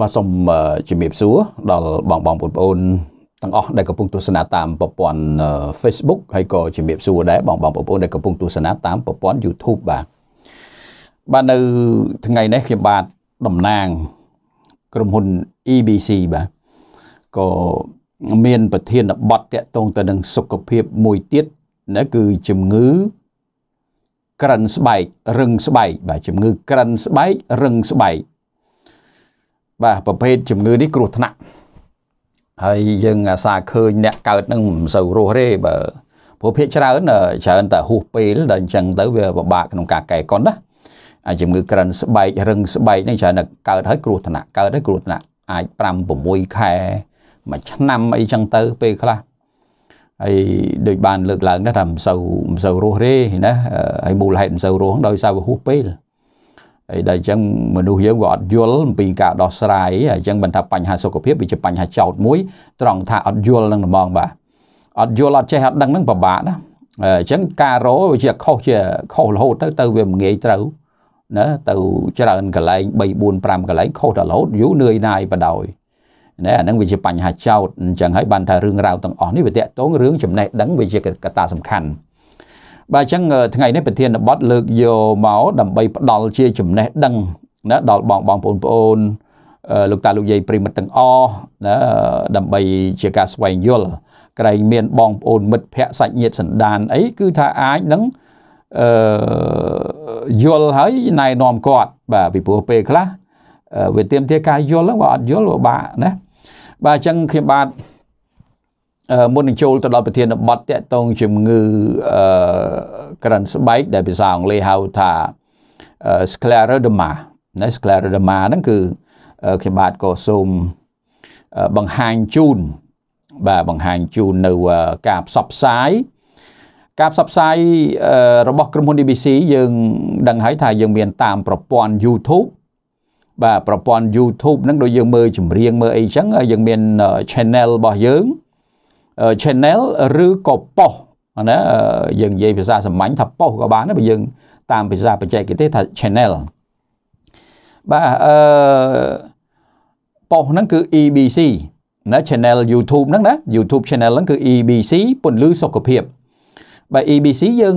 បាទសូមជំរាបសួរដល់បងបងបងប្អូនទាំងអស់ដែលកំពុងទស្សនាតាមប្រព័ន្ធ Facebook ហើយក៏ជំរាបសួរដែរបងបងបងប្អូនដែលកំពុងទស្សនាតាមប្រព័ន្ធ YouTube បាទបាទនៅថ្ងៃនេះខ្ញុំបាទតំណាង ក្រុមហ៊ុន EBC បាទក៏មាន ប្រធានបទតកតងទៅនឹង សុខភាព មួយទៀតណាគឺជំងឺ ក្រិនស្បែករឹងស្បែកបាទជំងឺក្រិនស្បែករឹងស្បែកបាទប្រភេទជំងឺនេះគ្រោះថ្នាក់ហើយយើងអាសាឃើញអ្នកកើតនឹងមិនសូវរស់ទេបើព្រោះភាគច្រើនច្រើនតែហួសពេលដល់អញ្ចឹងទៅវាពិបាកក្នុងការកែកុនណាអាជំងឺក្រិនស្បែករឹងស្បែកនេះច្រើនតែកើតហើយគ្រោះថ្នាក់កើតហើយគ្រោះថ្នាក់អាច5 6ខែមួយឆ្នាំអីចឹងទៅពេលខ្លះហើយដូចបានលើកឡើងដែរថាមិនសូវមិនសូវរស់ទេណាហើយមូលហេតុមិនសូវរស់ដោយសារវាហួសពេលហើយដែលអញ្ចឹងមនុស្សយើងវាអត់យល់អំពីការដោះស្រាយអញ្ចឹងមិនថាបញ្ហាសុខភាពវាជាបញ្ហាចោតមួយត្រង់ថាអត់យល់នឹងហ្មងបាទអត់យល់អត់ចេះអត់ដឹងនឹងពិបាកណាអញ្ចឹងការរោវាជាខុសជាខុសរហូតទៅទៅវាមិនងាយត្រូវណាទៅច្រើនកន្លែង3 4 5កន្លែងខុសដល់រហូតយូរនឿយណាយបដ ாய் ណាអានឹងវាជាបញ្ហាចោតអញ្ចឹងហើយបានថារឿងរ៉ាវទាំងអស់នេះវាតកតងរឿងចំណេះដឹងវាជាកត្តាសំខាន់បាទអញ្ចឹងថ្ងៃនេះប្រធានបទលើកយកមកដើម្បីផ្ដល់ជាចំណេះដឹងណាដល់បងបងប្អូនប្អូនលោកតាលោកយាយប្រិមិត្តទាំងអស់ណាដើម្បីជាការស្វែងយល់ក្រែងមាន បងប្អូនមិត្តភ័ក្ដិសាច់ញាតិសន្តានអីគឺថាអាចនឹងអឺយល់ហើយណែនាំគាត់ បាទពីព្រោះពេលខ្លះវាទៀមទាការយល់ហ្នឹងបើអត់យល់វាបាក់ណាបាទអញ្ចឹងខ្ញុំបាទមុននឹងចូលទៅដល់ប្រធានបទតកតងជំងឺអឺក្រិនស្បែកដែលភាសាអង់គ្លេសហៅថា scleroderma ណា scleroderma ហ្នឹងគឺខ្ញុំបាទក៏សូមបង្ហាញជូនបាទបង្ហាញជូននៅការផ្សព្វផ្សាយការផ្សព្វផ្សាយរបស់ក្រុមហ៊ុន DBC យើង ដឹងហើយថាយើង មានតាមប្រព័ន្ធ YouTube បាទប្រព័ន្ធ YouTube ហ្នឹងដូចយើងមើលចម្រៀងមើលអីចឹងយើងមាន channel របស់យើង channel ឬក៏ប៉ុសណាយើងនិយាយភាសាសាមញ្ញថាប៉ុសក៏បានដែរបើយើង តាមភាសាបច្ចេកទេសថា channel បាទអឺប៉ុសហ្នឹងគឺ EBC ណា channel YouTube ហ្នឹងណា YouTube channel ហ្នឹងគឺ EBC ពន្លឺសុខភាពបាទ EBC យើង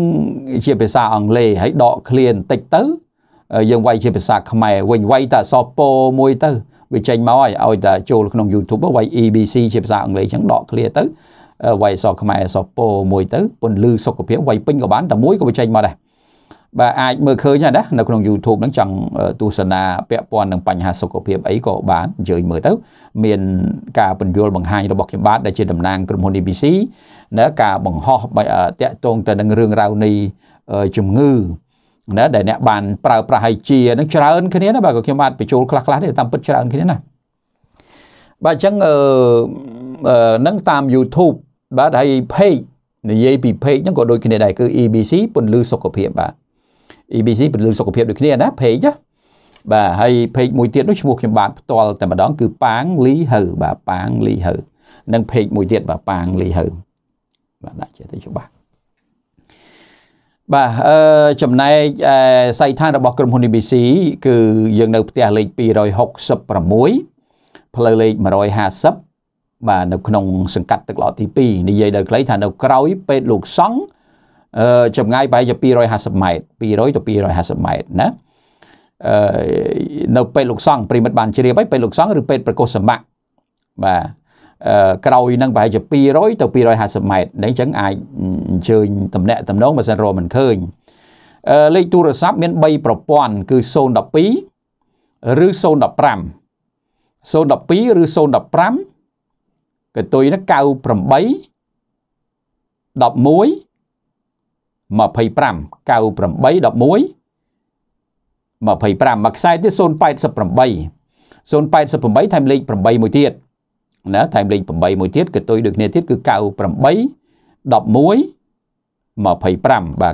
ជាភាសាអង់គ្លេសហើយដកឃ្លាបន្តិចទៅ យើងវាយជាភាសាខ្មែរវិញវាយតែអសពោមួយទៅវាចេញមកឲ្យឲ្យតែចូលក្នុង YouTube វាយ EBC ជាភាសាអង់គ្លេសអញ្ចឹងដក clear ទៅវាយអសខ្មែរអសពោមួយទៅពន្លឺសុខភាពវាយពេញក៏បានតែមួយក៏វាចេញមកដែរបាទអាចមើលឃើញហើយណានៅក្នុង YouTube ហ្នឹងចង់ទស្សនាពាក់ព័ន្ធនឹងបញ្ហាសុខភាពអីក៏បានអញ្ជើញមើលទៅ មាន ការពន្យល់បង្ហាញរបស់ខ្ញុំបាទដែលជាតំណាងក្រុមហ៊ុន ABC ណាការបង្ហោះតាក់ទងទៅនឹងរឿងរ៉ាវនៃជំងឺណាដែលអ្នកបានប្រើប្រាស់ហើយជានឹងច្រើនគ្នាណាបាទក៏ខ្ញុំអាចបញ្ចូលខ្លះខ្លះទេតាមពិតច្រើនគ្នាណាបាទអញ្ចឹងអឺនឹងតាម YouTube បាទហើយ page និយាយពី page ហ្នឹងក៏ដូចគ្នាដែរគឺ EBC ពន្លឺសុខភាពបាទ EBC ពន្លឺសុខភាពដូចគ្នាណា page ណាបាទហើយ page មួយទៀតនោះឈ្មោះខ្ញុំបាទផ្ទាល់តែម្ដងគឺប៉ាងលីហៅបាទប៉ាងលីហៅនិង page មួយទៀតបាទប៉ាងលីហៅបាទដាក់ជាទៅច្បាស់បាទអឺចំណែកសៃឋានរបស់ក្រុមហ៊ុន ABC គឺយើងនៅផ្ទះលេខ266ផ្លូវលេខ150បាទនៅក្នុងសង្កាត់ទឹកឡោទី2និយាយដល់ខ្លីថានៅក្រោយពេទ្យលោកសង់អឺចម្ងាយប្រហែលជា250ម៉ែត្រ200ទៅ250ម៉ែត្រណាអឺនៅពេទ្យលោកសង់ប្រិមិត្តបានជ្រាបហើយពេទ្យលោកសង់ឬពេទ្យប្រកុសសម្បត្តិបាទក្រោយនឹងប្រហែលជា200ទៅ250ម៉ែត្រនេះអញ្ចឹងអាចអញ្ជើញតំណាក់តំណងបើសិនរកមិនឃើញលេខទូរស័ព្ទមាន3ប្រព័ន្ធគឺ012ឬ015 012ឬ015កតុយនឹង98 11 25 98 11 25មកខ្សែទៀត088 088ថែមលេខ8មួយទៀត0ណាថែមលេខ8មួយទៀតគឺទុយដូចគ្នាទៀតគឺ98 11 25បា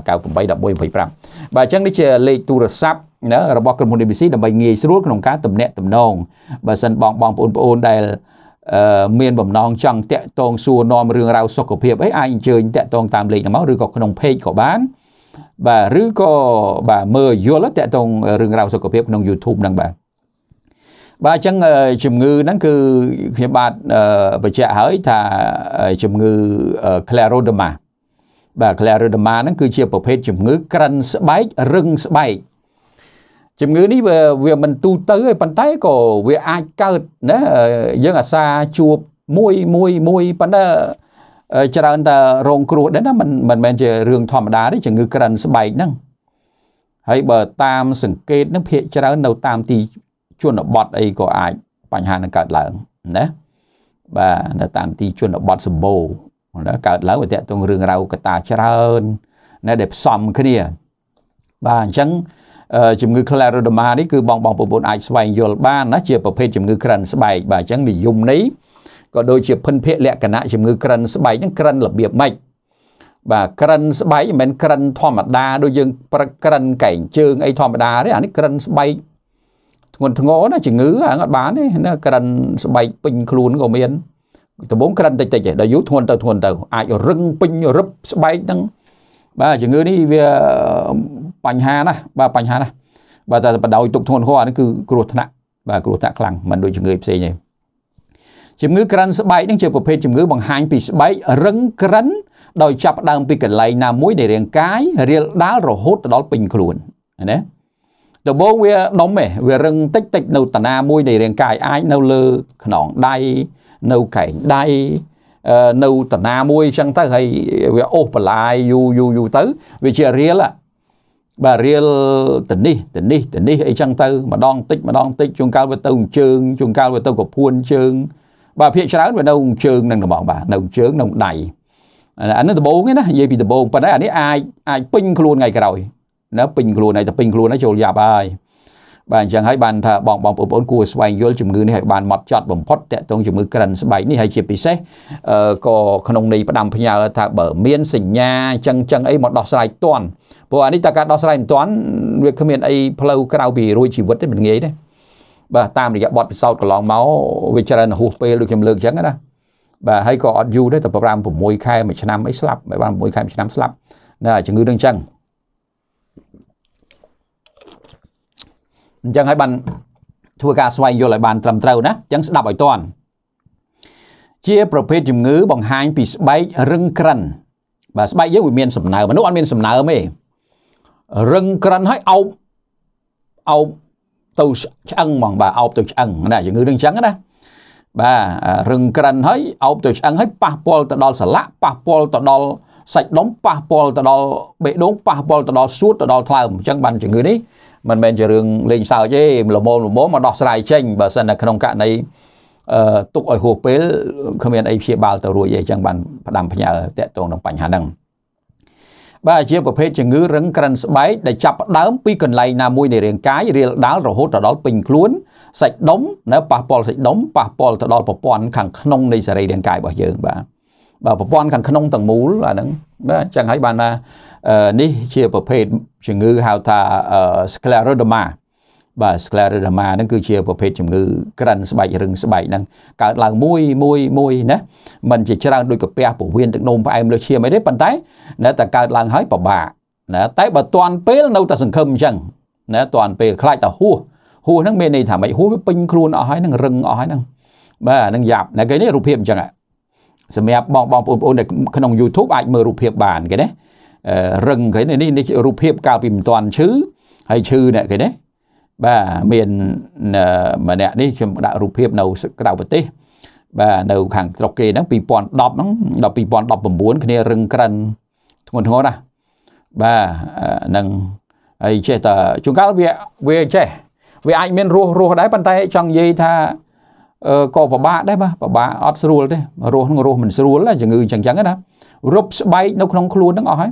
ទ98 11 25បាទអញ្ចឹងនេះជាលេខទូរស័ព្ទណារបស់ក្រុមហ៊ុន ABC ដើម្បីងាយស្រួលក្នុងការទំនាក់ទំនងបើសិនបងបងប្អូនប្អូនដែលមានបំណងចង់តាក់ទង សួរនាំរឿងរ៉ាវសុខភាពអីអាចអញ្ជើញតាក់ទងតាមលេខហ្នឹងមកឬក៏ក្នុង page ក៏បានបាទឬក៏បាទមើលយល់តាក់ទងរឿងរ៉ាវសុខភាពក្នុង YouTube ហ្នឹងបាទបាទអញ្ចឹងជំងឺហ្នឹងគឺខ្ញុំបាទបញ្ជាក់ហើយថាជំងឺ scleroderma បាទ scleroderma ហ្នឹងគឺជាប្រភេទជំងឺក្រិនស្បែករឹងស្បែកជំងឺនេះវាវាមិនទូទៅទេប៉ុន្តែក៏វាអាចកើតណាយើងអាសាជួបមួយមួយមួយប៉ុន្តែច្រើនតែរងគ្រោះដែរណាមិនមិនមែនជារឿងធម្មតាទេជំងឺក្រិនស្បែកហ្នឹងហើយបើតាមសង្កេតនឹងភាកច្រើននៅតាមទីជនបទអីក៏អាចបញ្ហានឹងកើតឡើងណាបាទនៅតាមទីជនបទសម្បូរកើតឡើងវាតកតងរឿងរ៉ាវកតាច្រើនណាដែលផ្សំគ្នាបាទអញ្ចឹងជំងឺ Scleroderma នេះគឺបងបងប្អូនអាចស្វែងយល់បានណាជាប្រភេទជំងឺក្រិនស្បែកបាទអញ្ចឹងនិយមនេះក៏ដូចជាភិនភាគលក្ខណៈជំងឺក្រិនស្បែកហ្នឹងក្រិនរបៀបម៉េចបាទក្រិនស្បែកមិនមែនក្រិនធម្មតា ដូចយើងប្រក្រិនកែងជើងអីធម្មតាទេអានេះក្រិនស្បែកធ្ងន់ធ្ងរណាជំងឺហ្នឹងអត់បានទេណាក្រិនស្បែកពេញខ្លួនក៏មានដំបងក្រិនតិចតិចដល់យូរធ្ងន់ទៅធ្ងន់ទៅអាចរឹងពេញរឹបស្បែកហ្នឹងបាទជំងឺនេះវាបញ្ហាណាស់បាទបញ្ហាណាស់បាទតែបដោយទុកធ្ងន់ធ្ងរនេះគឺគ្រោះថ្នាក់បាទគ្រោះថ្នាក់ខ្លាំងមិនដូចជំងឺផ្សេងទេជំងឺក្រិនស្បែកនឹងជាប្រភេទជំងឺបង្ហាញពីស្បែករឹងក្រិនដោយចាប់ដើមពីកន្លែងណាមួយនៃរាងកាយរាលដាលរហូតទៅដល់ពេញខ្លួនណាដំបូងវាដុំឯងវារឹងតិចតិច នៅតាណាមួយនៃរាងកាយអាចនៅលើខ្នងដៃនៅកែងដៃនៅតាណាមួយអញ្ចឹងទៅហើយវាអូសបន្លាយយូយូយូទៅវាជារៀលបាទរៀលតនេះតនេះតនេះអីចឹងទៅម្ដងតិចម្ដងតិចជួនកាលវាទៅជើងជួនកាលវាទៅកពួនជើងបាទភាកច្រើនវានៅជើងនឹងត្បងបាទនៅជើងនៅដៃអានេះដបងណានិយាយពីដបងប៉ុន្តែអានេះអាចអាចពេញខ្លួនថ្ងៃក្រោយណាពេញខ្លួនហើយតែពេញខ្លួនហើយចូលយ៉ាប់ហើយបាទអញ្ចឹងហើយបានថាបងបងប្អូនគួរស្វែងយល់ជំងឺនេះឲ្យបានម៉ត់ចត់បំផុតតកតងជំងឺក្រិនស្បែកនេះហើយជាពិសេសក៏ក្នុងន័យផ្ដាំផ្ញើថាបើ មានសញ្ញាអញ្ចឹងអញ្ចឹងអីមកដោះស្រាយតន់ព្រោះអានេះតើការដោះស្រាយមិនតន់វាគ្មានអីផ្លូវក្រៅពីរួចជីវិតទេមិនងាយទេបាទតាមរយៈបទពិសោធន៍កន្លងមកវាច្រើនហួសពេលដូចខ្ញុំលើកអញ្ចឹងណាបាទហើយក៏អត់យូរទេតែ5 6ខែមួយឆ្នាំអីស្លាប់បាន6ខែមួយឆ្នាំស្លាប់ណាជំងឺនឹងអញ្ចឹងអញ្ចឹងហើយបាន ធ្វើការស្វែងយល់ឲ្យបានត្រឹមត្រូវណាអញ្ចឹងស្ដាប់ឲ្យទាន់ជាប្រភេទជំងឺបង្ហាញពីស្បែករឹងក្រិនបាទស្បែកយើងវាមានសំណើមមនុស្សអត់មានសំណើមទេរឹងក្រិនហើយអោបអោបទៅឆ្អឹងហ្មងបាទអោបទៅឆ្អឹងណាជំងឺនឹងអញ្ចឹងណាបាទរឹងក្រិនហើយអោបទៅឆ្អឹងហើយប៉ះពាល់ទៅដល់សន្លាក់ប៉ះពាល់ទៅដល់សាច់ដុំប៉ះពាល់ទៅដល់បេះដូងប៉ះពាល់ទៅដល់សួតទៅដល់ថ្លើមអញ្ចឹងបានជំងឺនេះមិនមែនជារឿងលេងសើចទេល្មមល្មមមកដោះស្រាយចេញបើសិននៅក្នុងករណីអឺទុកឲ្យហួសពេលគ្មានអីព្យាបាលទៅរួចអីចឹងបានផ្ដាំផ្ញើតាក់ទងនឹងបញ្ហាហ្នឹងបាទជាប្រភេទជំងឺរឹងក្រិនស្បែកដែលចាប់ផ្ដើមពីកន្លែងណាមួយនៃរាងកាយរាលដាលរហូតដល់ពេញខ្លួនសាច់ដុំនៅប៉ះពាល់សាច់ដុំប៉ះពាល់ទៅដល់ប្រព័ន្ធខាងក្នុងនៃសរីរាង្គកាយរបស់យើងបាទបាទប្រព័ន្ធខាងក្នុងទាំងមូលអាហ្នឹងបាទអញ្ចឹងហើយបានថានេះជាប្រភេទជំងឺហៅថា scleroderma បាទ scleroderma ហ្នឹងគឺជាប្រភេទជំងឺ ក្រិនស្បែករឹងស្បែកហ្នឹងកើតឡើងមួយមួយមួយណាมันជាច្រើនដូចកាពះពោះវៀនទឹកនោមផ្អែមលើឈាមអីទេប៉ុន្តែនៅតែកើតឡើងហើយពិបាកណាតែបើតាន់ពេលនៅតែសង្ឃឹមអញ្ចឹងណាតាន់ពេលខ្លាចតែហួសហួសហ្នឹងមានន័យថាម៉េចហួសវាពេញខ្លួនអស់ហើយនឹងរឹងអស់ហើយហ្នឹងបាទនឹងយ៉ាប់ណាគេនេះរូបភាពអញ្ចឹងហ่ะសម្រាប់បងបងបងប្អូនដែលក្នុង YouTube អាចមើលរូបភាពបានគេណារឹងគេនេះនេះរូបភាពកាលពីមិនតាន់ឈឺហើយឈឺអ្នកគេណាបាទមានម្នាក់នេះខ្ញុំដាក់រូបភាពនៅក្រៅប្រទេសបាទនៅ ខាងស្រុកគេហ្នឹង2010ហ្នឹងដល់2019គ្នារឹងក្រិនធ្ងន់ធ្ងរណាស់បាទហ្នឹងហើយចេះតែជួនកាលវាវាចេះវាអាចមានរស់រស់ដែរប៉ុន្តែ ចង់និយាយថាក៏ពិបាកដែរបាទពិបាកអត់ស្រួលទេរស់នឹងរស់មិនស្រួលជំងឺអញ្ចឹងអញ្ចឹងណារឹបស្បែកនៅក្នុងខ្លួនហ្នឹងអស់ហើយ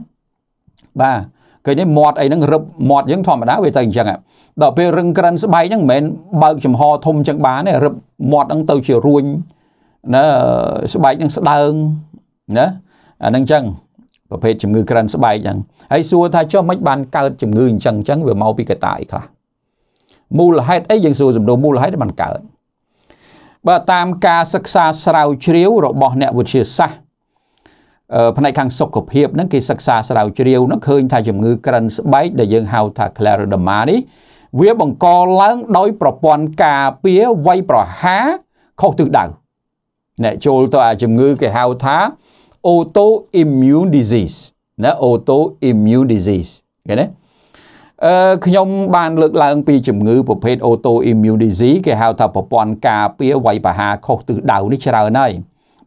បាទឃើញទេមាត់អីហ្នឹងរឹបមាត់យើងធម្មតាវាទៅអញ្ចឹងដល់ពេលរឹងក្រិនស្បែកហ្នឹងមិនមែនបើកចំហធំអញ្ចឹងបានទេរឹបមាត់ហ្នឹងទៅជារួញណាស្បែកហ្នឹងស្ដើងណាអាហ្នឹងអញ្ចឹងប្រភេទជំងឺក្រិនស្បែកអញ្ចឹងហើយសួរថាចុះមិនបានកើតជំងឺអញ្ចឹងអញ្ចឹងវាមកពីកត្តាអីខ្លះមូលហេតុអីយើងសួរសំណួរមូលហេតុបានកើតបើតាមការសិក្សាស្រាវជ្រាវ របស់អ្នកវិទ្យាសាស្ត្រផ្នែកខាងសុខភាពហ្នឹងគេសិក្សាស្រាវជ្រាវហ្នឹងឃើញ ថាជំងឺក្រិនស្បែកដែលយើងហៅថា scleroderma នេះ វាបង្កឡើងដោយប្រព័ន្ធការពារវ័យប្រហារខុសទិសដៅអ្នកចូលទៅអាជំងឺគេហៅថា autoimmune disease ណា autoimmune disease គេណាអឺខ្ញុំបានលើកឡើងពីជំងឺប្រភេទ autoimmune disease គេហៅថាប្រព័ន្ធការពារវៃប្រហារខុសទិសដៅនេះច្រើនហើយ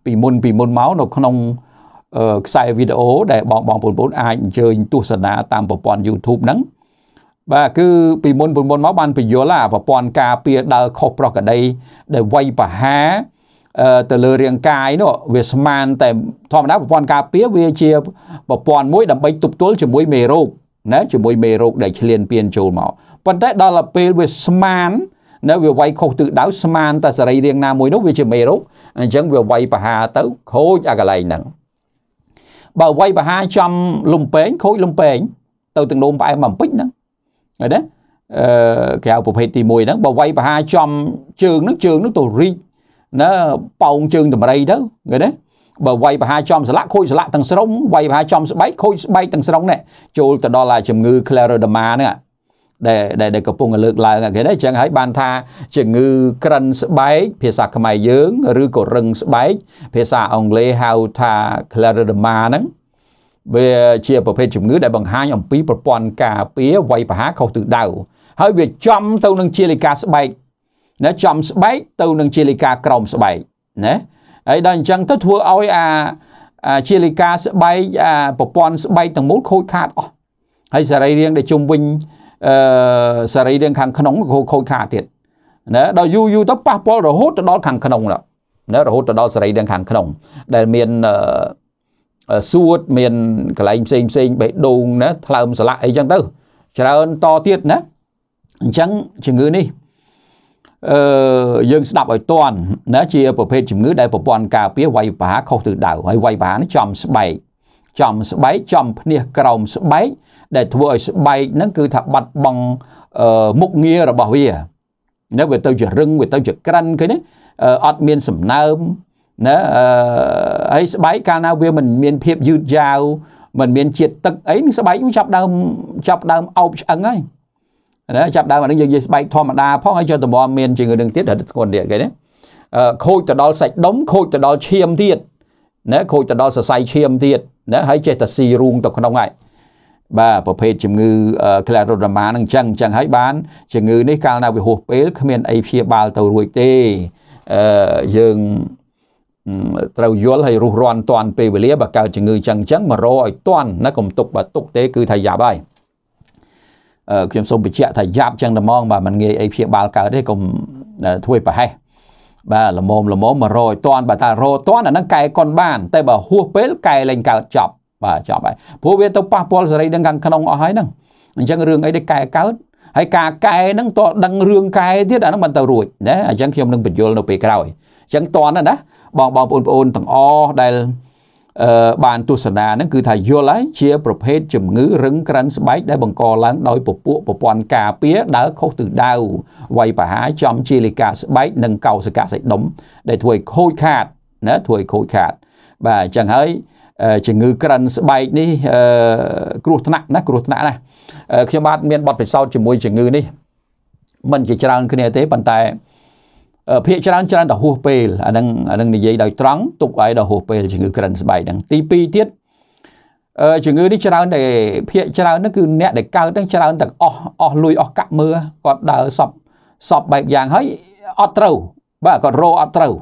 ពីមុនពីមុនមកនៅក្នុងខ្សែវីដេអូដែលបងបងប្អូនអាចអញ្ជើញទស្សនាតាមប្រព័ន្ធ YouTube ហ្នឹងបាទគឺពីមុនពីមុនមកបានពយល់អាប្រព័ន្ធការពារដើរខុសប្រក្រតីដែលវៃប្រហារទៅលើរាងកាយនោះវាស្មានតែធម្មតាប្រព័ន្ធការពារវាជាប្រព័ន្ធមួយដើម្បីទប់ទល់ជាមួយមេរោគណាជាមួយមេរោគដែលឆ្លៀនពៀនចូលមកប៉ុន្តែដល់ពេលវាស្មាននៅវាវាយខុសទិសដៅស្មានតែសរីរាង្គណាមួយនោះវាជាមេរោគអញ្ចឹងវាវាយប្រហារទៅខូចអាកន្លែងហ្នឹងបើវាយប្រហារចំលំពេងខូចលំពេងទៅទាំងនោមផ្អែមអំពេចហ្នឹងឃើញទេអឺក្រៅប្រភេទទី1ហ្នឹងបើវាយប្រហារចំជើងហ្នឹងជើងហ្នឹងទៅរីកណាប៉ោងជើងតម្រៃទៅឃើញទេបើវាយប្រហារចំស្លាក់ខូចស្លាក់ទាំងស្រុងវាយប្រហារចំស្បែកខូចស្បែកទាំងស្រុងនេះចូលទៅដល់អាជំងឺ scleroderma ហ្នឹងដែលដែលកំពុងលើកឡើងគេដែរអញ្ចឹងហើយបានថាជំងឺក្រិនស្បែកភាសាខ្មែរយើង ឬក៏រឹងស្បែកភាសាអង់គ្លេសហៅថា scleroderma ហ្នឹងវាជាប្រភេទជំងឺដែលបង្ហាញអំពីប្រព័ន្ធការពារវាយប្រហារខុសទិសដៅហើយវាចំទៅនឹងជាលិកាស្បែកណាចំស្បែកទៅនឹងជាលិកាក្រោមស្បែកណាហើយដល់អញ្ចឹងទៅធ្វើឲ្យអាជាលិកាស្បែកអាប្រព័ន្ធស្បែកទាំងមូលខូចខាតអស់ហើយសរីរាង្គដែលជុំវិញអឺសរីរាង្គខាងក្នុងខូចខាតទៀតណាដល់យូរយូរទៅប៉ះពាល់រហូតទៅដល់ខាងក្នុងណារហូតទៅដល់សរីរាង្គខាងក្នុង ដែលមានសួតមានកន្លែងផ្សេងផ្សេងបេះដូងណាថ្លើមសន្លាក់អីចឹងទៅច្រើនតទៀតណាអញ្ចឹងជំងឺនេះអឺយើងស្ដាប់ឲ្យតន់ណាជាប្រភេទជំងឺដែលប្រព័ន្ធការពារវាយប្រហារខុសទិសដៅហើយវាយប្រហារនេះចំស្បែកចំស្បែកចំភ្នាសក្រោមស្បែកដែលធ្វើឲ្យស្បែកហ្នឹងគឺថាបាត់បង់មុខងាររបស់វាណាវាទៅជារឹងវាទៅជាក្រិនគេណាអត់មានសំណើមណាហើយស្បែកកាលណាវាមិនមានភាពយឺតយ៉ាវមិនមានជាតិទឹកអីនឹងស្បែកចាប់ដើមចាប់ដើមអោបឆ្អឹងហើយណាចាប់ដើមអានឹងយើងនិយាយស្បែកធម្មតាផងហើយចុះតម្រាំមានជាងនឹងទៀតដល់ធ្ងន់ទៀតគេណាខូចទៅដល់សាច់ដុំខូចទៅដល់ឈាមទៀតណាខូចទៅដល់សរសៃឈាមទៀតណាហើយចេះតែស៊ីរូងទៅក្នុងហើយបាទប្រភេទជំងឺក្លារ៉ូដាម៉ានឹងអញ្ចឹងអញ្ចឹងហើយបានជំងឺនេះកាលណាវាហួសពេលគ្មានអីព្យាបាលទៅរួចទេអឺយើងត្រូវយល់ហើយរុះរាន់តាន់ពេលវេលាបើកើតជំងឺអញ្ចឹងអញ្ចឹងមករកឲ្យតាន់ណាកុំទុកបើទុកទេគឺថាយ៉ាប់ហើយខ្ញុំសូមបញ្ជាក់ថាយ៉ាប់ចឹងតែហ្មងបាទมันងាយអីព្យាបាលកើតទេកុំធ្វើប្រហែសបាទល្មមល្មម100តន់បាទថារោតន់អានឹងកែកុនបានតែបើហួសពេលកែលែងកើតចប់បាទចប់ហើយព្រោះវាទៅប៉ះពាល់សេរីដឹងខាងក្នុងអស់ហើយហ្នឹងអញ្ចឹងរឿងអីដែលកែកើតហើយការកែហ្នឹងតដឹងរឿងកែទៀតអាហ្នឹងមិនទៅរួចណាអញ្ចឹងខ្ញុំនឹងបញ្យល់នៅពេលក្រោយអញ្ចឹងតន់ណាបងបងប្អូនបងទាំងអស់ដែលបានទស្សនាហ្នឹងគឺថាយល់ហើយជា ប្រភេទជំងឺរឹងក្រិនស្បែកដែលបង្កឡើងដោយ ពពួកប្រព័ន្ធការពារដើរខុសទិសដៅវាយប្រហារចំជាលិកាស្បែកនិងកោសិកាសៃដុំដែលធ្វើឲ្យខូចខាតណាធ្វើឲ្យខូចខាតបាទអញ្ចឹងហើយជំងឺក្រិនស្បែកនេះគ្រោះថ្នាក់ណាគ្រោះថ្នាក់ណាខ្ញុំបាទមានបទពិសោធន៍ជាមួយជំងឺនេះមិនជាច្រើនគ្នាទេប៉ុន្តែភាកច្រើនច្រើនតែហួសពេលអានឹងអានឹងនិយាយដោយត្រង់ទុកឲ្យដល់ហួសពេលជំងឺក្រិនស្បែកហ្នឹងទី2ទៀតជំងឺនេះច្រើនតែភាកច្រើនហ្នឹងគឺអ្នកដែលកើតហ្នឹងច្រើនទាំងអស់អស់លុយអស់កាក់មើគាត់ដើរសពសពបែបយ៉ាងហើយអត់ត្រូវ បាទគាត់រោអត់ត្រូវ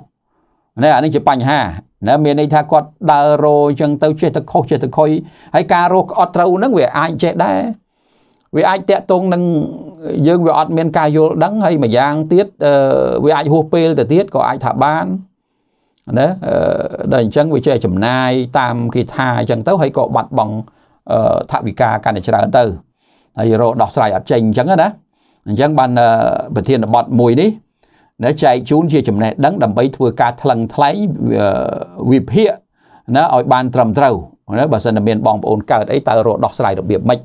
នេះអានេះជាបញ្ហាណាមានន័យថាគាត់ដើររោអញ្ចឹងទៅចេះតែខុសចេះតែខុយហើយការរោអត់ត្រូវហ្នឹងវាអាចចេះដែរវាអាចតាក់ទងនឹងយើងវាអត់មានការយល់ដឹងហើយម្យ៉ាងទៀតវាអាចហួសពេលទៅទៀតក៏អាចថាបានណាដល់អញ្ចឹងវាចេះចំណាយតាមគេថាអញ្ចឹងទៅហើយក៏បាត់បង់ថវិកាកាន់តែច្រើនទៅហើយរកដោះស្រាយអត់ចេញអញ្ចឹងណាអញ្ចឹងបានប្រធានបទមួយនេះណាចែកជូនជាចំណេះដឹងដើម្បីធ្វើការថ្លឹងថ្លែងវិភាគណាឲ្យបានត្រឹមត្រូវណាបើសិនតែមានបងប្អូនកើតអីតើរកដោះស្រាយរបៀបម៉េច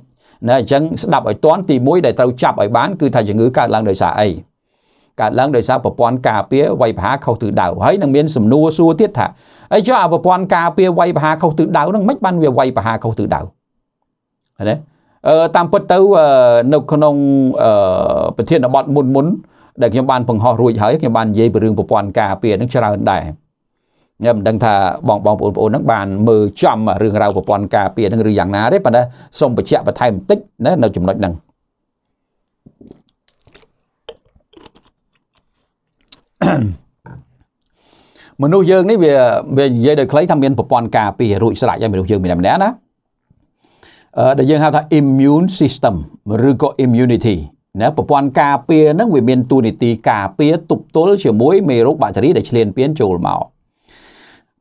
ណាអញ្ចឹងស្ដាប់ឲ្យតាន់ទី1ដែលត្រូវចាប់ឲ្យបានគឺថាជំងឺកើតឡើងដោយសារអីកើតឡើងដោយសារប្រព័ន្ធការពារវៃប្រហាខុសទិសដៅហើយនឹងមានសំណួរសួរទៀតថាអីចុះអាប្រព័ន្ធការពារវៃប្រហាខុសទិសដៅហ្នឹងមិនបានវាវៃប្រហាខុសទិសដៅណាអឺតាមពិតទៅនៅក្នុងអឺប្រធានបទមុនមុនដែលខ្ញុំបានបង្ហោះរួចហើយខ្ញុំបាននិយាយពីរឿងប្រព័ន្ធការពារនឹងច្រើនដែរខ្ញុំមិនដឹងថាបងបងប្អូនប្អូនហ្នឹងបានមើលចំរឿងរ៉ាវប្រព័ន្ធការពារហ្នឹងឬយ៉ាងណាទេប៉ុន្តែសូមបញ្ជាក់បន្ថែមបន្តិចណានៅចំណុចហ្នឹងមនុស្សយើងនេះវាវានិយាយដោយខ្លីថាមានប្រព័ន្ធការពាររួចស្រេចហើយមនុស្សយើងមានតែម្នាក់ណាអឺដែលយើងហៅថា immune system ឬក៏ immunity ណាប្រព័ន្ធការពារហ្នឹងវាមានតួនាទីការពារទប់ទល់ជាមួយមេរោគបាក់តេរីដែលឈ្លានពានចូលមក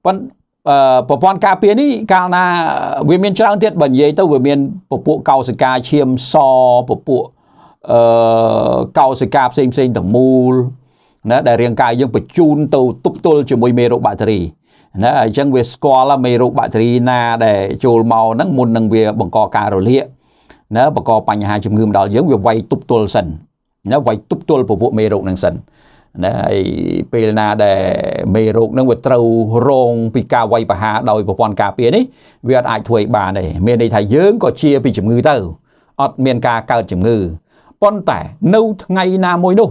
ប៉ុន្តែប្រព័ន្ធការពារនេះកាលណាវាមានច្រើនទៀតបើនិយាយទៅវាមានពពួកកោសិកាឈាមសពពួកអឺកោសិកាផ្សេងផ្សេងទាំងមូលណាដែលរាងកាយយើងបញ្ជូនទៅទប់ទល់ជាមួយមេរោគបាក់តេរីណាអញ្ចឹងវាស្គាល់មេរោគបាក់តេរីណាដែលចូលមកហ្នឹងមុននឹងវា បង្កការរលាកណាបង្កបញ្ហាជំងឺមកដល់យើងវាវាយទប់ទល់សិនណាវាយទប់ទល់ពពួកមេរោគហ្នឹងសិនណាហើយពេលណាដែលមេរោគនឹងវាត្រូវរងពីការវាយប្រហារដោយ ប្រព័ន្ធការពារនេះវាអាចធ្វើឲ្យបានទេមានន័យថាយើងក៏ជាពីជំងឺទៅអត់មានការកើតជំងឺប៉ុន្តែ នៅថ្ងៃណាមួយនោះ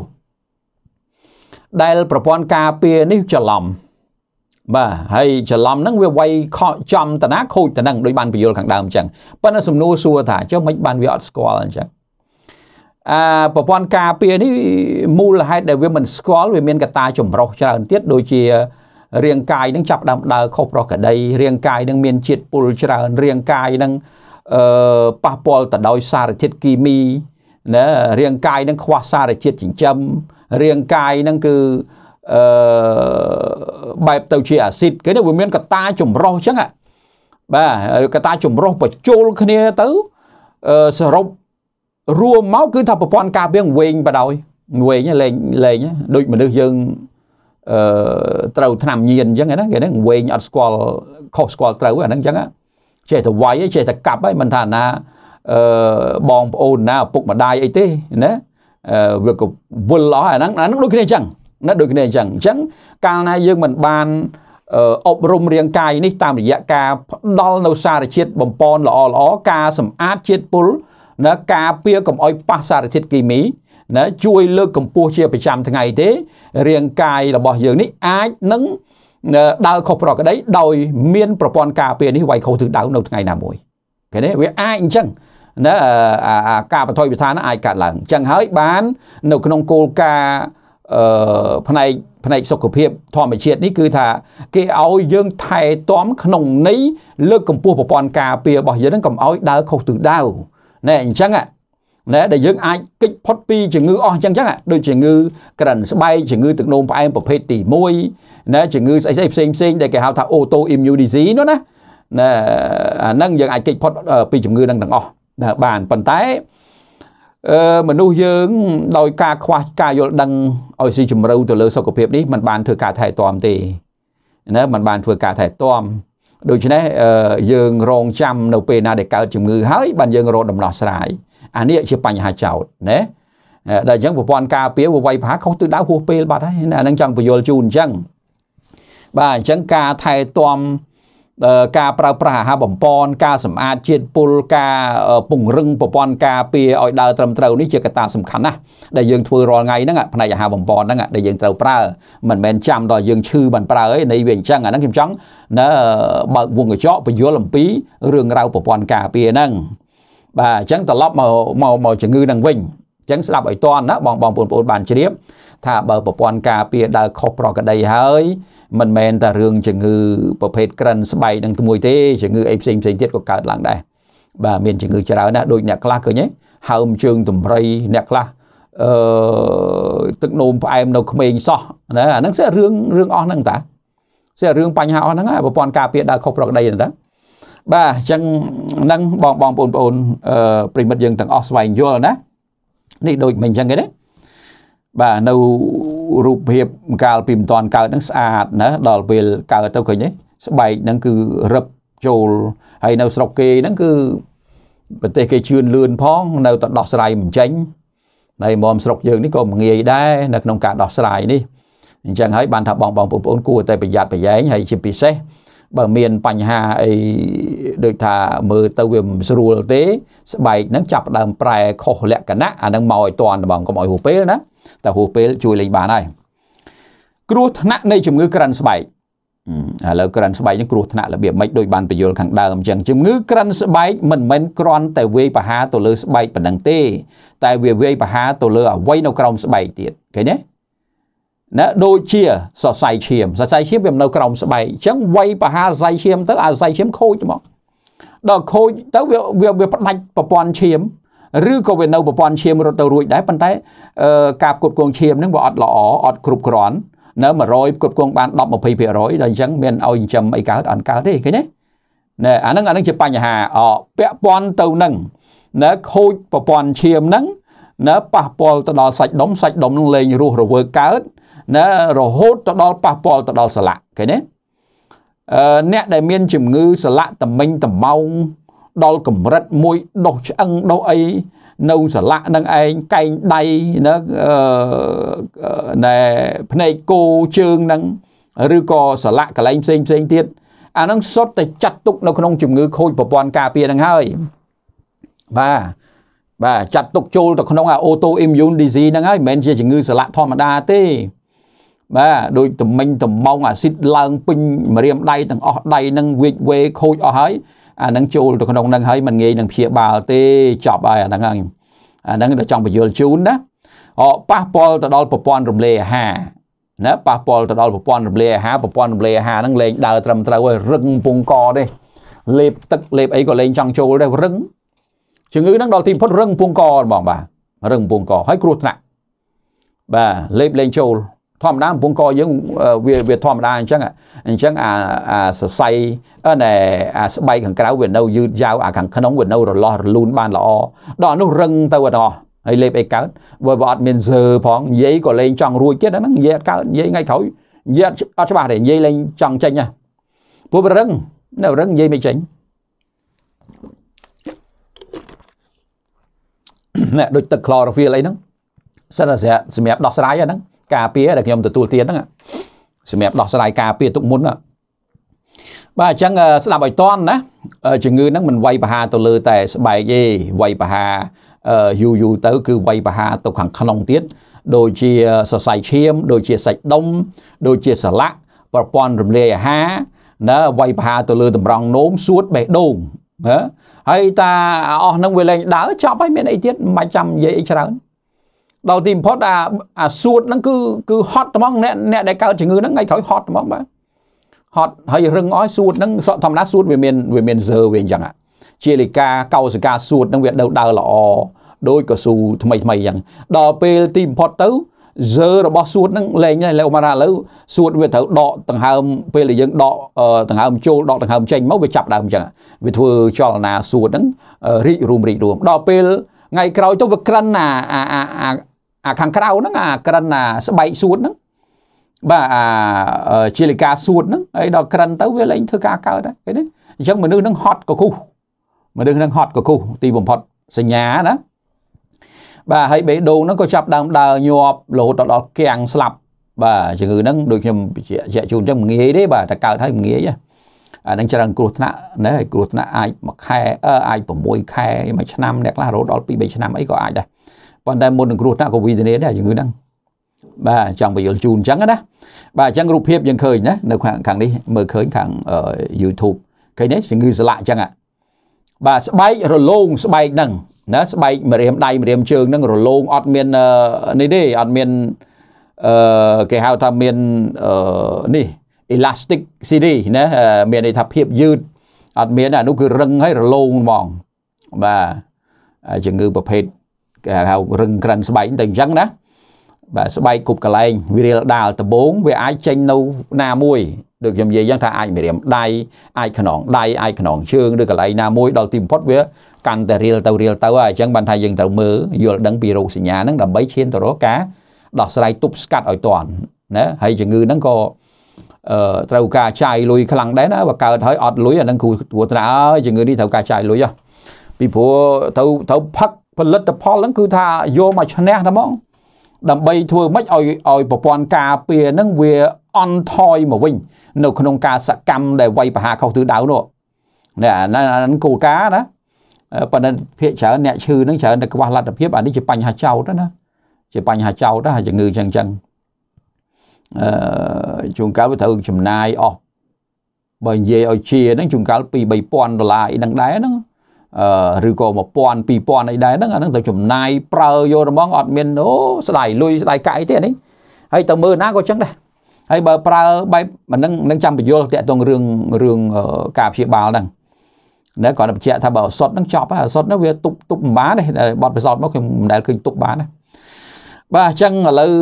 ដែលប្រព័ន្ធការពារនេះច្រឡំបាទហើយច្រឡំហ្នឹងវាវាយខកចំតាណាខូចតានឹងដោយបានពយល់ខាងដើមអញ្ចឹងប៉ុន្តែសំណួរសួរថាចុះមិនបានវាអត់ស្គាល់អញ្ចឹងអាប្រព័ន្ធការពារនេះមូលហេតុដែលវាមិនស្គាល់វាមានកត្តាចម្រុះច្រើនទៀតដូចជារាងកាយនឹងចាប់ដើមដើរខុសប្រក្រតីរាងកាយនឹងមានជាតិពុលច្រើន រាងកាយនឹងអឺប៉ះពាល់ទៅដោយសារធាតុគីមីណារាងកាយនឹង ខ្វះសារជាតិចិញ្ចឹមរាងកាយនឹងគឺអឺបែបទៅជាអាស៊ីតគេនេះវាមានកត្តាចម្រុះអញ្ចឹងបាទកត្តាចម្រុះបញ្ចូលគ្នាទៅសរុបរួមមកគឺថាប្រព័ន្ធការពារវែងបដ ாய் វែងលេងលេងដូចមនុស្សយើងអឺត្រូវឆ្នាំញៀនអញ្ចឹងណាគេហ្នឹងវែងអត់ស្គាល់ខុសស្គាល់ត្រូវអាហ្នឹងអញ្ចឹងចេះតែវាយចេះតែកាប់ហើយមិនថាណាអឺបងប្អូនណាឪពុកម្ដាយអីទេណាអឺវាក៏វល់អស់អាហ្នឹងអាហ្នឹងដូចគ្នាអញ្ចឹងណាដូចគ្នាអញ្ចឹងអញ្ចឹងកាលណាយើងមិនបានអប់រំរាងកាយនេះតាមរយៈការផ្ដល់នៅសារជាតិបំពន់ល្អល្អការសម្អាតជាតិពុលណាការពារកុំឲ្យប៉ះសារធាតុគីមីណាជួយលើកកម្ពស់ជាប្រចាំថ្ងៃទេរាងកាយរបស់យើងនេះអាចនឹងដើរខុសប្រក្រតីដោយមានប្រព័ន្ធការពារនេះវាយខុសទិសដៅនៅថ្ងៃណាមួយឃើញទេវាអាចអញ្ចឹងណាការបថុយវិធានអាចកើតឡើងអញ្ចឹងហើយបាននៅក្នុងគោលការណ៍ផ្នែកផ្នែកសុខភាពធម្មជាតិនេះគឺថា គេឲ្យយើងថែទាំក្នុងន័យលើកកម្ពស់ប្រព័ន្ធការពាររបស់យើងហ្នឹងកុំឲ្យដើរខុសទិសដៅណែអញ្ចឹងណែដែលយើងអាចគេចផុតពីជំងឺអស់អញ្ចឹងអញ្ចឹងដូចជំងឺក្រិនស្បែកជំងឺទឹកនោមផ្អែមប្រភេទទី1ណែជំងឺស្អីស្អីផ្សេងផ្សេងដែលគេហៅថា auto immune disease នោះណាណែអាហ្នឹងយើងអាចគេចផុតពីជំងឺហ្នឹងទាំងអស់បានប៉ុន្តែអឺមនុស្សយើងដោយការខ្វះការយល់ដឹងឲ្យស៊ីជម្រៅទៅលើសុខភាពនេះมันបានធ្វើការថែទាំទេណាมันបានធ្វើការថែទាំដូច្នេះយើងរងចាំនៅពេលណាដែលកើតជំងឺហើយបានយើងរកដំណោះស្រាយអានេះជាបញ្ហាចោតណាដែលអញ្ចឹងប្រព័ន្ធការពារវាវាយប្រហារខុសទិសដៅហួសពេលបាត់ហើយអានឹងចង់បញ្យល់ជូនអញ្ចឹងបាទអញ្ចឹងការថែទាំការប្រើប្រាស់អាហារបំពន់ការសម្អាតជាតិពុលការពង្រឹងប្រព័ន្ធការពារឲ្យដើរត្រឹមត្រូវនេះជាកត្តាសំខាន់ណាស់ដែលយើងធ្វើរាល់ថ្ងៃហ្នឹងផ្នែកអាហារបំពន់ហ្នឹងដែលយើងត្រូវប្រើមិនមែនចាំដល់យើងឈឺបានប្រើឯនៃវាអញ្ចឹងអាហ្នឹងខ្ញុំចង់នៅបើកវងកញ្ចក់បញ្យលអំពីរឿងរ៉ាវប្រព័ន្ធការពារហ្នឹងបាទអញ្ចឹងត្រឡប់មកមកជំងឺហ្នឹងវិញអញ្ចឹងស្ដាប់ឲ្យតន់ណាបងបងប្អូនបានជ្រាបថាបើប្រព័ន្ធការពារដើរខុសប្រក្រតីហើយមិនមែនតែរឿងជំងឺប្រភេទក្រិនស្បែកនឹងមួយទេជំងឺអីផ្សេងផ្សេងទៀតក៏កើតឡើងដែរបាទមានជំងឺច្រើនណាស់ដូចអ្នកខ្លះឃើញហ៎ហើមជើងតម្រៃអ្នកខ្លះអឺទឹកនោមផ្អែមនៅក្មេងសោះណាអាហ្នឹងស្អីរឿងរឿងអស់ហ្នឹងតាស្អីរឿងបញ្ហាអស់ហ្នឹងហើយប្រព័ន្ធការពារដើរខុសប្រក្រតីហ្នឹងតាបាទអញ្ចឹងហ្នឹងបងបងបងប្អូនអឺប្រិមិត្តយើងទាំងអស់ស្វែងយល់ណានេះដូចមិញអញ្ចឹងគេណាបាទនៅរូបភាពកាលពីមិនតាន់កើតហ្នឹងស្អាតណាដល់ពេលកើតទៅឃើញទេស្បែកហ្នឹងគឺរឹបចូលហើយនៅស្រុកគេហ្នឹងគឺប្រទេសគេជឿនលឿនផង នៅតែដោះស្រាយមិនចេញហើយមុំស្រុកយើងនេះក៏ងាយដែរនៅក្នុងការដោះស្រាយនេះអញ្ចឹងហើយបានថាបងបងប្អូនគួរតែប្រយ័ត្នប្រយែងហើយជាពិសេសបើមានបញ្ហាអីដូចថាមើលទៅវាមិនស្រួលទេស្បែកហ្នឹងចាប់ដើមប្រែខុសលក្ខណៈអាហ្នឹងមកឲ្យតាន់បងកុំឲ្យហួសពេលណាតែហួសពេលជួយលេងបានហើយគ្រោះថ្នាក់នៃជំងឺក្រិនស្បែកឥឡូវក្រិនស្បែកនឹងគ្រោះថ្នាក់របៀបម៉េចដូចបានបញ្យលខាងដើមអញ្ចឹងជំងឺក្រិនស្បែកមិនមែនគ្រាន់តែវាយប្រហារទៅលើស្បែកប៉ុណ្ណឹងទេតែវាវាយប្រហារទៅលើអវ័យនៅក្រោមស្បែកទៀតឃើញទេណាដូចជាសរសៃឈាមសរសៃឈាមវានៅក្រោមស្បែកអញ្ចឹងវាយប្រហារសរសៃឈាម ទៅអាសរសៃឈាមខូចហ្មងដល់ខូចទៅវាវាផ្ដាច់ប្រព័ន្ធឈាមឬក៏វានៅប្រព័ន្ធឈាមរត់ទៅរួចដែរប៉ុន្តែ ការផ្គត់ផ្គង់ឈាមហ្នឹងវាអត់ល្អអត់គ្រប់គ្រាន់នៅ100ផ្គត់ផ្គង់បាន10 20%ដល់អញ្ចឹងមានឲ្យចិញ្ចឹមអីកើតអត់កើតទេឃើញទេណែអាហ្នឹងអាហ្នឹងជាបញ្ហាអពាក់ព័ន្ធទៅនឹងណែខូចប្រព័ន្ធឈាមហ្នឹងណែប៉ះពាល់ទៅដល់សាច់ដុំសាច់ដុំនឹងលែងរស់រវើកកើតណារហូតទៅដល់ប៉ះពាល់ទៅដល់សន្លាក់ឃើញទេអឺអ្នកដែលមានជំងឺសន្លាក់តមិញតម៉ោងដល់កម្រិតមួយដុសឆ្អឹងដុសអីនៅសន្លាក់នឹងឯងកែងដៃណាណែភ្នែកគោជើងនឹងឬក៏សន្លាក់កន្លែងផ្សេងផ្សេងទៀតអានឹងសុទ្ធតែចាត់ទុកនៅក្នុងជំងឺ ខូចប្រព័ន្ធការពារនឹងហើយបាទបាទចាត់ទុកចូលទៅក្នុងអា autoimmune disease ហ្នឹងហើយមិនមែនជាជំងឺសន្លាក់ធម្មតាទេបាទដូចតំមិញតំម៉ងអាស៊ីតឡើងពេញម្រាមដៃទាំងអស់ដៃនឹងវាចវេខូចអស់ហើយអានឹងចូលទៅក្នុងនឹងហើយมันងាយនឹងព្យាបាលទេចប់ហើយអាហ្នឹងហើយអាហ្នឹងទៅចង់បញ្យលជូនណាអប៉ះពាល់ទៅដល់ប្រព័ន្ធរំលាយអាហារណាប៉ះពាល់ទៅដល់ប្រព័ន្ធរំលាយអាហារប្រព័ន្ធរំលាយអាហារហ្នឹងលែងដើរត្រឹមត្រូវហើយរឹងពងកទេលេបទឹកលេបអីក៏លែងចង់ចូលដែររឹងជំងឺហ្នឹងដល់ទីផុតរឹងពងកហ្មងបាទរឹងពងកហើយគ្រោះថ្នាក់បាទលេបលែងចូលធម្មតាកំពង់កយើងវាវាធម្មតាអញ្ចឹងអញ្ចឹងអាអាសរសៃណែអាស្បែកខាងក្រៅវានៅយឺតយ៉ាវអាខាងក្នុងវានៅរលាស់រលូនបានល្អដល់នោះរឹងទៅអត់អស់ហើយលេបអីកើតបើវាអត់មានសើផងនិយាយក៏លេងចង់រួចទៀតហ្នឹងនិយាយអត់កើតនិយាយថ្ងៃក្រោយនិយាយអត់ច្បាស់ទេនិយាយលេងចង់ចេញហ៎ព្រោះវារឹងនៅរឹងនិយាយមិនចេញណែដូចទឹក chlorophyll អីហ្នឹងសិនតែសម្រាប់ដោះស្រាយហ្នឹងការពារដែលខ្ញុំទទួលទានហ្នឹងសម្រាប់ដោះស្រាយការពារទុកមុនណាបាទអញ្ចឹងស្ដាប់ឲ្យតន់ណាជំងឺហ្នឹងមិនវាយប្រហារទៅលើតែស្បែកទេវាយប្រហារយូរយូរទៅ គឺវាយប្រហារទៅខាងក្នុងទៀតដូចជាសរសៃឈាមដូចជាសាច់ដុំ ដូចជាសលាក់ប្រព័ន្ធរំលាយអាហារណាវាយប្រហារទៅលើតម្រង់នោមសួតបេះដូងណាហើយតាអស់ហ្នឹងវាលែងដើរចប់ហើយមានអីទៀតមិនបាច់ចាំនិយាយអីច្រើនដល់ទីបំផុតអាអាសួតហ្នឹង គឺគឺហត់ត្មងអ្នកអ្នកដែលកើតជំងឺហ្នឹងថ្ងៃក្រោយហត់ត្មងបាទហត់ហើយរឹងអស់សួតហ្នឹងសក់ធម្មតាសួតវាមានវាមានសើវាអញ្ចឹងជាលិកាកោសិកាសួតហ្នឹងវាដៅដើរល្អដូចកស៊ូថ្មីថ្មីអញ្ចឹងដល់ពេលទីបំផុតទៅសើរបស់សួតហ្នឹងលែងហើយលោកម៉ារ៉ាឥឡូវសួតវាត្រូវដកដង្ហើមពេលដែលយើងដកដង្ហើមចូលដកដង្ហើមចេញមកវាចាប់ដើមអញ្ចឹងវាធ្វើចលនាសួតហ្នឹងរីករួមរីករួមដល់ពេលថ្ងៃក្រោយទៅវាក្រិនអាអាអាខាងក្រៅហ្នឹងអាក្រិនអាស្បែកសួតហ្នឹងបាទអាជាលិកាសួតហ្នឹងហើយដល់ក្រិនទៅវាលែងធ្វើការកើតហើយឃើញទេអញ្ចឹងមនុស្សហ្នឹងហត់កកុះមនុស្សហ្នឹងហត់កកុះទីបំផុតសញ្ញាណាបាទហើយបេះដូងហ្នឹងក៏ចាប់ដើមដើរញាប់រហូតដល់គាំងស្លាប់បាទជំងឺហ្នឹងដូចខ្ញុំបញ្ជាក់ជូនអញ្ចឹងងាយទេបាទតែកើតហើយងាយហ៎អានឹងច្រើនគ្រោះថ្នាក់ណាគ្រោះថ្នាក់អាច1ខែអាច6ខែមួយឆ្នាំអ្នកខ្លះរហូតដល់2 3ឆ្នាំអីក៏អាចដែរប៉ុន្តែមុននឹងគ្រោះថ្នាក់ក៏វិធានាដែរជំងឺហ្នឹងបាទចង់បញ្យល់ជូនអញ្ចឹងណាបាទអញ្ចឹងរូបភាពយើងឃើញណានៅខាងខាងនេះមើលឃើញខាង YouTube ឃើញទេជំងឺស្លាក់អញ្ចឹងបាទស្បែករលោងស្បែកហ្នឹងណាស្បែកម្រាមដៃម្រាមជើងហ្នឹងរលោងអត់មាននេះទេអត់មានអឺគេហៅថាមានអឺនេះ elastic CD ណាមានន័យថាភាពយឺតអត់មានអានោះគឺរឹងហើយរលោងហ្មងបាទជំងឺប្រភេទគេហៅរឹងក្រិនស្បែកទៅអញ្ចឹងណាបាទស្បែកគប់កលែងវារាលដាលដបងវាអាចចេញនៅណាមួយដូចខ្ញុំនិយាយអញ្ចឹងថាអាចមានរាមដៃអាចខ្នងដៃអាចខ្នង ជើងឬកលែងណាមួយដល់ទីបំផុតវាកាន់តែរាលទៅរាលទៅហើយអញ្ចឹងបានថាយើងត្រូវមើលយល់ដឹងពីរោគសញ្ញាហ្នឹងដើម្បីឈានទៅរកការដោះស្រាយទប់ស្កាត់ឲ្យតាន់ណាហើយជំងឺហ្នឹងក៏អឺត្រូវការចាយលុយខ្លាំងដែរណាបើកើតហើយអត់លុយអាហ្នឹងគ្រូត្រួតត្រាអើយជំងឺនេះត្រូវការចាយលុយហ៎ពីព្រោះទៅទៅផឹកផលិតផលហ្នឹងគឺថាយកមកឈ្នះតែហ្មង ដើម្បីធ្វើម៉េចឲ្យឲ្យប្រព័ន្ធការពារហ្នឹងវាអន់ថយមកវិញ នៅ ក្នុងការសកម្មដែលវាយប្រហារខុសទិសដៅនោះនេះអាហ្នឹងគោលការណ៍ណាប៉ុន្តែភាកច្រើនអ្នកឈឺហ្នឹងច្រើនតែខ្វះលទ្ធភាពអានេះជាបញ្ហាចោតណាជាបញ្ហាចោតណាជំងឺចឹងចឹងអឺជួនកាលវាត្រូវចំណាយអស់បើនិយាយឲ្យជាហ្នឹងជួនកាល2 3000ដុល្លារអីហ្នឹងដែរហ្នឹងឬក៏1000 2000អីដែរហ្នឹងអាហ្នឹងទៅចំណាយប្រើយករំងអត់មានអូស្ដាយលុយស្ដាយកាក់អីទេអានេះហើយទៅមើលណាក៏ចឹងដែរហើយបើប្រើបែបមិននឹង នឹងចាំបញ្យលតាក់ទងរឿងរឿងការព្យាបាលហ្នឹងណាគាត់បញ្ជាក់ថាបើអសុតហ្នឹងចប់ហើយអសុតហ្នឹងវាទប់ទប់មិនបានទេបត់ពិសោធន៍មកខ្ញុំមិនដែលឃើញទប់បានណាបាទអញ្ចឹងឥឡូវ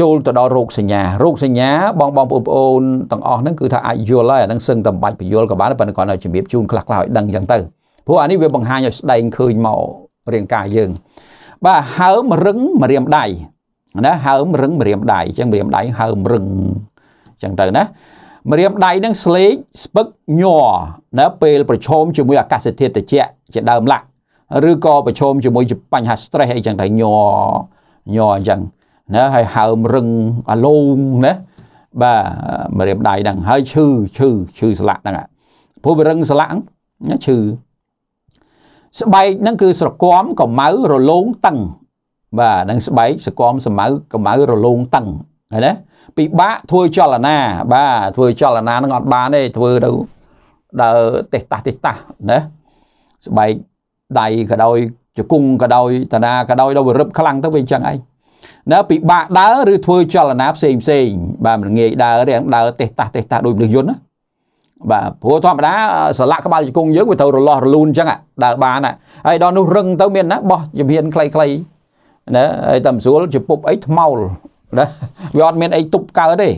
ចូលទៅដល់រោគសញ្ញារោគសញ្ញាបងបងប្អូនប្អូនទាំងអស់ហ្នឹងគឺថាអាចយល់ហើយអាហ្នឹងសឹងតែបាច់ពយល់ក៏បានប៉ុន្តែគាត់ឲ្យជំរាបជូនខ្លះៗឲ្យដឹងអញ្ចឹងទៅព្រោះអានេះវាបង្ហាញឲ្យស្ដែងឃើញមករាងកាយយើងបាទហើមរឹងម្រាមដៃណាហើមរឹងម្រាមដៃអញ្ចឹងម្រាមដៃហើមរឹងអញ្ចឹងទៅណាម្រាមដៃនឹងស្លេកស្ពឹកញ័រណាពេលប្រឈមជាមួយអាកាសធាតុត្រជាក់ជាដើមឡាក់ ឬក៏ប្រឈមជាមួយបញ្ហា stress អីចឹងទៅញ័រញ័រអញ្ចឹងណាហើយហើមរឹងអាលោងណាបាទម្រាមដៃហ្នឹងហើយឈឺឈឺឈឺស្លាក់ហ្នឹងព្រោះវារឹងស្លាក់ឈឺស្បែកហ្នឹងគឺស្រគំកម្មៅរលោងតឹងបាទនឹងស្បែកស្រគំសម្ៅកម្មៅរលោងតឹងឃើញទេពិបាកធ្វើចលនាបាទធ្វើចលនានឹងអត់បានទេធ្វើទៅដើរទេតាស់ទេតាស់ណាស្បែកដៃក៏ដោយជង្គង់ក៏ដោយតាណាក៏ដោយដល់វារឹបខ្លាំងទៅវាអញ្ចឹងឯងណាពិបាកដើរឬធ្វើចលនាផ្សេងផ្សេងបាទមិនងាយដើររៀងដើរទេតាស់ទេតាស់ដូចមនុស្សយន្តណាបាទព្រោះធម្មតាសលាក់ក្បាលជង្គង់យើងវាត្រូវរលាស់រលូនអញ្ចឹងដើរបានហើយដល់នោះរឹងទៅមានណាបោះជំហានខ្លីៗណាហើយតែមិនស្រួលជពុបអីថ្មោលណាវាអត់មានអីទប់កើតទេ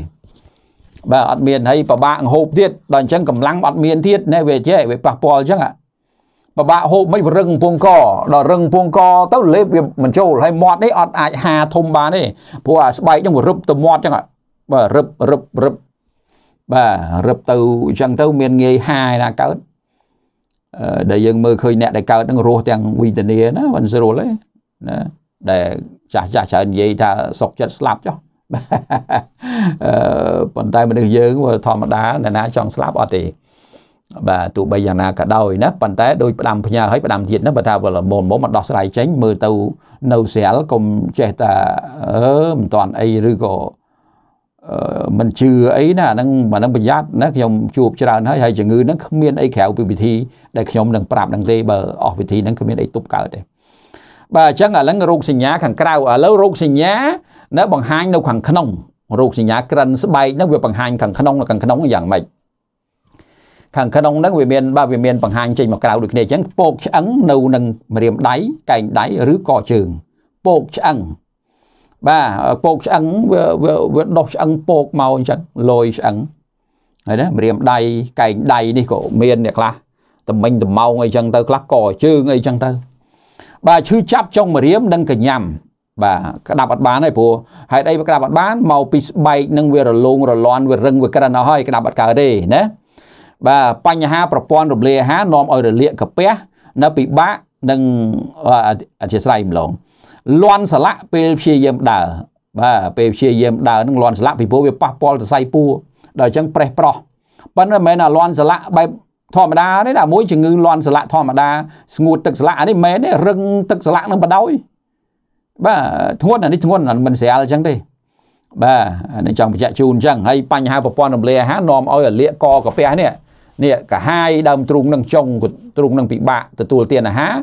បាទអត់មានហើយប្របាក់ហូបទៀតដល់អញ្ចឹងកម្លាំងអត់មានទៀតណាវាចេះវាប៉ះពាល់អញ្ចឹងប្របាក់ហូបមិនរឹងពងកដល់រឹងពងក ទៅលេបវាមិនចូលហើយមាត់នេះអត់អាចហាធំបានទេព្រោះអាស្បែកនឹងរឹបទៅមាត់អញ្ចឹងបាទរឹបរឹបរឹបបាទរឹបទៅអញ្ចឹងទៅមានងាយហាឯណាកើតដែលយើងមើលឃើញអ្នកដែលកើតនឹងរស់ទាំងវិធានាណាមិនស្រួលទេណាដែលចាស់ចាស់ច្រើននិយាយថាសុកចិត្តស្លាប់ចុះអឺប៉ុន្តែមនុស្សយើងធម្មតាអ្នកណាចង់ស្លាប់អត់ទេបាទទោះបីយ៉ាងណាក៏ដោយណាប៉ុន្តែដោយផ្ដាំផ្ញើឲ្យផ្ដាំទៀតហ្នឹងបើថាវល់មុំមុំមកដោះស្រាយចេញមើលទៅនៅស្រាលកុំចេះតែអឺមិនតាន់អីឬក៏មិនជឿអីណាហ្នឹងអាហ្នឹងប្រយ័ត្នណាខ្ញុំជួបច្រើនហើយហើយជំងឺហ្នឹងគ្មានអីក្រៅពីវិធីដែលខ្ញុំនឹងប្រាប់ហ្នឹងទេបើអស់វិធីហ្នឹងគ្មានអីទប់កើតទេបាទអញ្ចឹងឥឡូវរោគសញ្ញាខាងក្រៅឥឡូវរោគសញ្ញា នៅ បង្ហាញនៅខាងក្នុងរោគសញ្ញាក្រិនស្បែកហ្នឹងវាបង្ហាញខាងក្នុងនៅខាងក្នុងយ៉ាងម៉េចខាងក្នុងហ្នឹងវាមានបាទវាមានបង្ហាញចេញមកក្រៅដូចគ្នាអញ្ចឹងពោកឆ្អឹងនៅនឹងម្រាមដៃកែងដៃឬក៏ជើងពោកឆ្អឹងបាទពោកឆ្អឹងវាវាដុសឆ្អឹងពោកមកអញ្ចឹងលយឆ្អឹងហើយណាម្រាមដៃកែងដៃនេះក៏មានអ្នកខ្លះតំមិញតំម៉ោងអីចឹងទៅខ្លះក៏ជើងអីចឹងទៅបាទឈឺចាប់ចុងម្រាមនិងកញ្ញាំបាទក្តាប់អត់បានហើយព្រោះហេតុអីវាក្តាប់អត់បានមកពីស្បែកនឹងវារលោងរលាន់វារឹងវាក្រិនអស់ហើយក្តាប់អត់កើតទេណាបាទបញ្ហាប្រព័ន្ធរំលាយអាហារនាំឲ្យរលាកកាពះនៅពិបាកនឹងអធិស្ស្រ័យម្លងលន់ស្លាក់ពេលព្យាយាមដើរបាទពេលព្យាយាមដើរនឹងលន់ស្លាក់ពីព្រោះវាប៉ះពាល់សរសៃពួរដល់អញ្ចឹងប្រេះប្រោះប៉ុន្តែមិនមែនថាលន់ស្លាក់បែបធម្មតាទេណាមួយជំងឺលន់ស្លាក់ធម្មតាស្ងួតទឹកស្លាក់អានេះមិនមែនទេរឹងទឹកស្លាក់នឹងបដ ாய் បាទធ្ងន់អានេះធ្ងន់មិនស្រាលអញ្ចឹងទេបាទអានេះចង់បញ្ជាក់ជូនអញ្ចឹងហើយបញ្ហាប្រព័ន្ធរំលាយអាហារនាំឲ្យលាកកកាពះនេះនេះកាហាយដើមទ្រូងនឹងចុងទ្រូងនឹងពិបាកទទួលទានអាហារ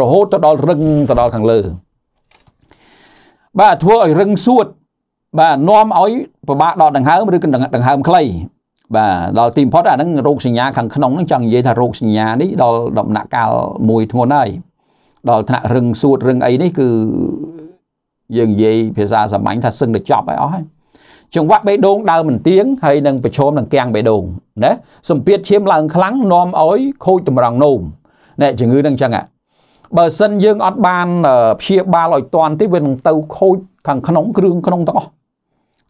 រហូតទៅដល់រឹងទៅដល់ខាងលើបាទធ្វើឲ្យរឹងសួតបាទនាំឲ្យពិបាកដកដង្ហើមឬក៏ដង្ហើមខ្លីបាទដល់ទីបំផុតអាហ្នឹងរោគសញ្ញាខាងក្នុងហ្នឹងចង់និយាយថារោគសញ្ញានេះដល់ដំណាក់កាលមួយធ្ងន់ហើយដល់ថ្នាក់រឹងសួតរឹងអីនេះគឺយើងនិយាយភាសាសាមញ្ញថាសឹងតែចប់ហើយអស់ហើយចង្វាក់បេះដូងដើរមិនទៀងហើយនឹងប្រឈមនឹងគាំងបេះដូងណាសម្ពាធឈាមឡើងខ្លាំងនាំឲ្យ ខូចតម្រង់នោមអ្នកជំងឺនឹងចឹងហ่ะបើសិនយើង អត់បានព្យាបាលឲ្យតាន់ទេវានឹងទៅ ខូចខាងក្នុងគ្រឿងក្នុងទាំងអស់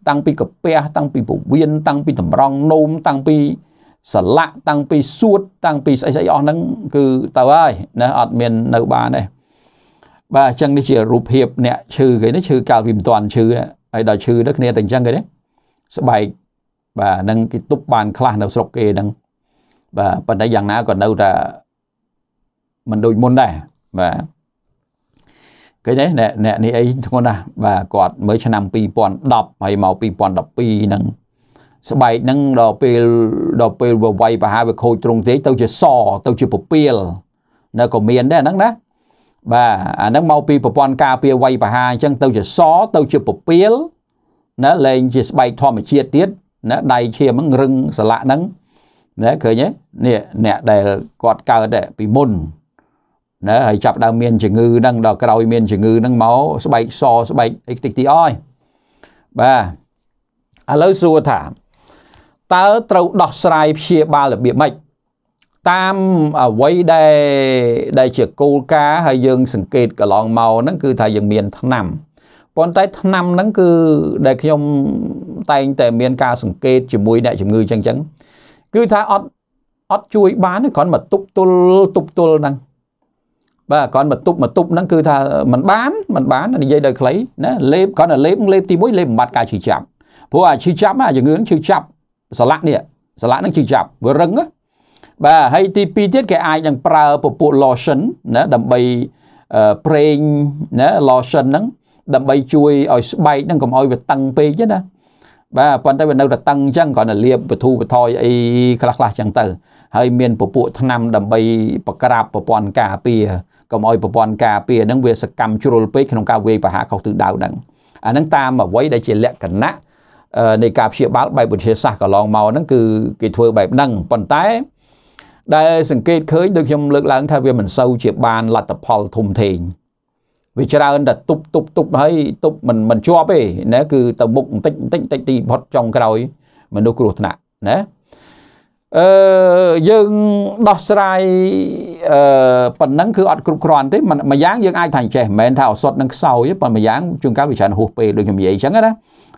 តាំងពីកាពះតាំងពីពវៀនតាំងពីតម្រង់នោមតាំងពីសលាក់តាំងពីសួតតាំងពីស្អីស្អីអស់ហ្នឹងគឺទៅហើយណាអត់មាននៅបានទេបាទអញ្ចឹងនេះជារូបភាពអ្នកឈឺគេនេះឈឺកាលពីមិនតាន់ឈឺហើយដល់ឈឺទៅគ្នាតែអញ្ចឹងគេនេះស្បែកបាទនឹងគេទប់បានខ្លះនៅស្រុកគេហ្នឹងបាទប៉ុន្តែយ៉ាងណាក៏នៅតែមិនដូចមុនដែរបាទគេនេះអ្នកអ្នកនេះអីធ្ងន់ណាស់បាទគាត់មើលឆ្នាំ2010ហើយមក2012ហ្នឹងស្បែកហ្នឹងដល់ពេលដល់ពេលវវ័យប្រហែលវាខូចទ្រង់ទេទៅជាស ទៅជាពពាលនៅក៏មានដែរហ្នឹងណាបាទអាហ្នឹងមកពីប្រព័ន្ធការពារវ័យប្រហាអញ្ចឹងទៅជាសទៅជាពពាលណាលែងជាស្បែកធម្មជាតិទៀតណាដៃឈាមហ្នឹងរឹងស្លាក់ហ្នឹងណាឃើញទេនេះអ្នកដែលគាត់កើតពីមុនណាហើយចាប់ដើមមានជំងឺហ្នឹងដល់ក្រោយមានជំងឺហ្នឹងមកស្បែកសស្បែកអីតិចតិចអស់បាទឥឡូវសួរថាតើត្រូវដោះស្រាយព្យាបាលរបៀបម៉េចតាមអ្វីដែលដែលជាគោលការណ៍ហើយយើងសង្កេតកន្លងមកហ្នឹងគឺថាយើងមានឆ្នាំប៉ុន្តែឆ្នាំហ្នឹងគឺដែលខ្ញុំតែងតែមានការសង្កេតជាមួយអ្នកជំងឺចឹងចឹងគឺថាអត់អត់ជួយបានគ្រាន់មកទប់ទល់ទប់ទល់ហ្នឹងបាទគាត់មកទប់មកទប់ហ្នឹងគឺថាมันបានมันបាននិយាយដល់ខ្លីណាលេបគាត់លេបលេបទី1លេបបំបត្តិការឈឺចាប់ព្រោះអាឈឺចាប់អាជំងឺហ្នឹងឈឺចាប់សលាក់នេះសលាក់ហ្នឹងឈឺចាប់វារឹងបាទហើយទី2ទៀតគេអាចនឹងប្រើពពុះ lotion ណាដើម្បីប្រេងណា lotion ហ្នឹងដើម្បីជួយឲ្យស្បែកហ្នឹងកុំឲ្យវាតឹងពេកទេណាបាទប៉ុន្តែវានៅតែតឹងអញ្ចឹងគ្រាន់តែលាបបធូបធយអីខ្លះៗអញ្ចឹងទៅហើយមានពពួកថ្នាំដើម្បីប្រក្រាបប្រព័ន្ធការពារកុំឲ្យប្រព័ន្ធការពារហ្នឹងវាសកម្មជ្រុលពេកក្នុងការវាយប្រហារខុសទិសដៅហ្នឹងអាហ្នឹងតាមអ្វីដែលជាលក្ខណៈនៃការព្យាបាលបែបវិទ្យាសាស្ត្រកន្លងមកហ្នឹងគឺគេធ្វើបែបហ្នឹងប៉ុន្តែ ដែលសង្កេតឃើញដូចខ្ញុំលើកឡើងថាវាមិនសូវជាបានលទ្ធផលធំធេងវាច្រើនតែទប់ទប់ទប់ហើយទប់មិនមិនជាប់ទេណាគឺទៅមុខបន្តិចបន្តិចបន្តិចទីផុតចុងក្រោយ មនុស្សគ្រោះថ្នាក់ណាអឺយើងដោះស្រាយអឺប៉ុណ្ណឹងគឺអត់គ្រប់គ្រាន់ទេមួយយ៉ាងយើងអាចថាចេះមិនមែនថាឱសថនឹងខ្សោយប៉ុន្តែមួយយ៉ាងជួនកាលវាច្រើនហួសពេលដូចខ្ញុំនិយាយអញ្ចឹងណា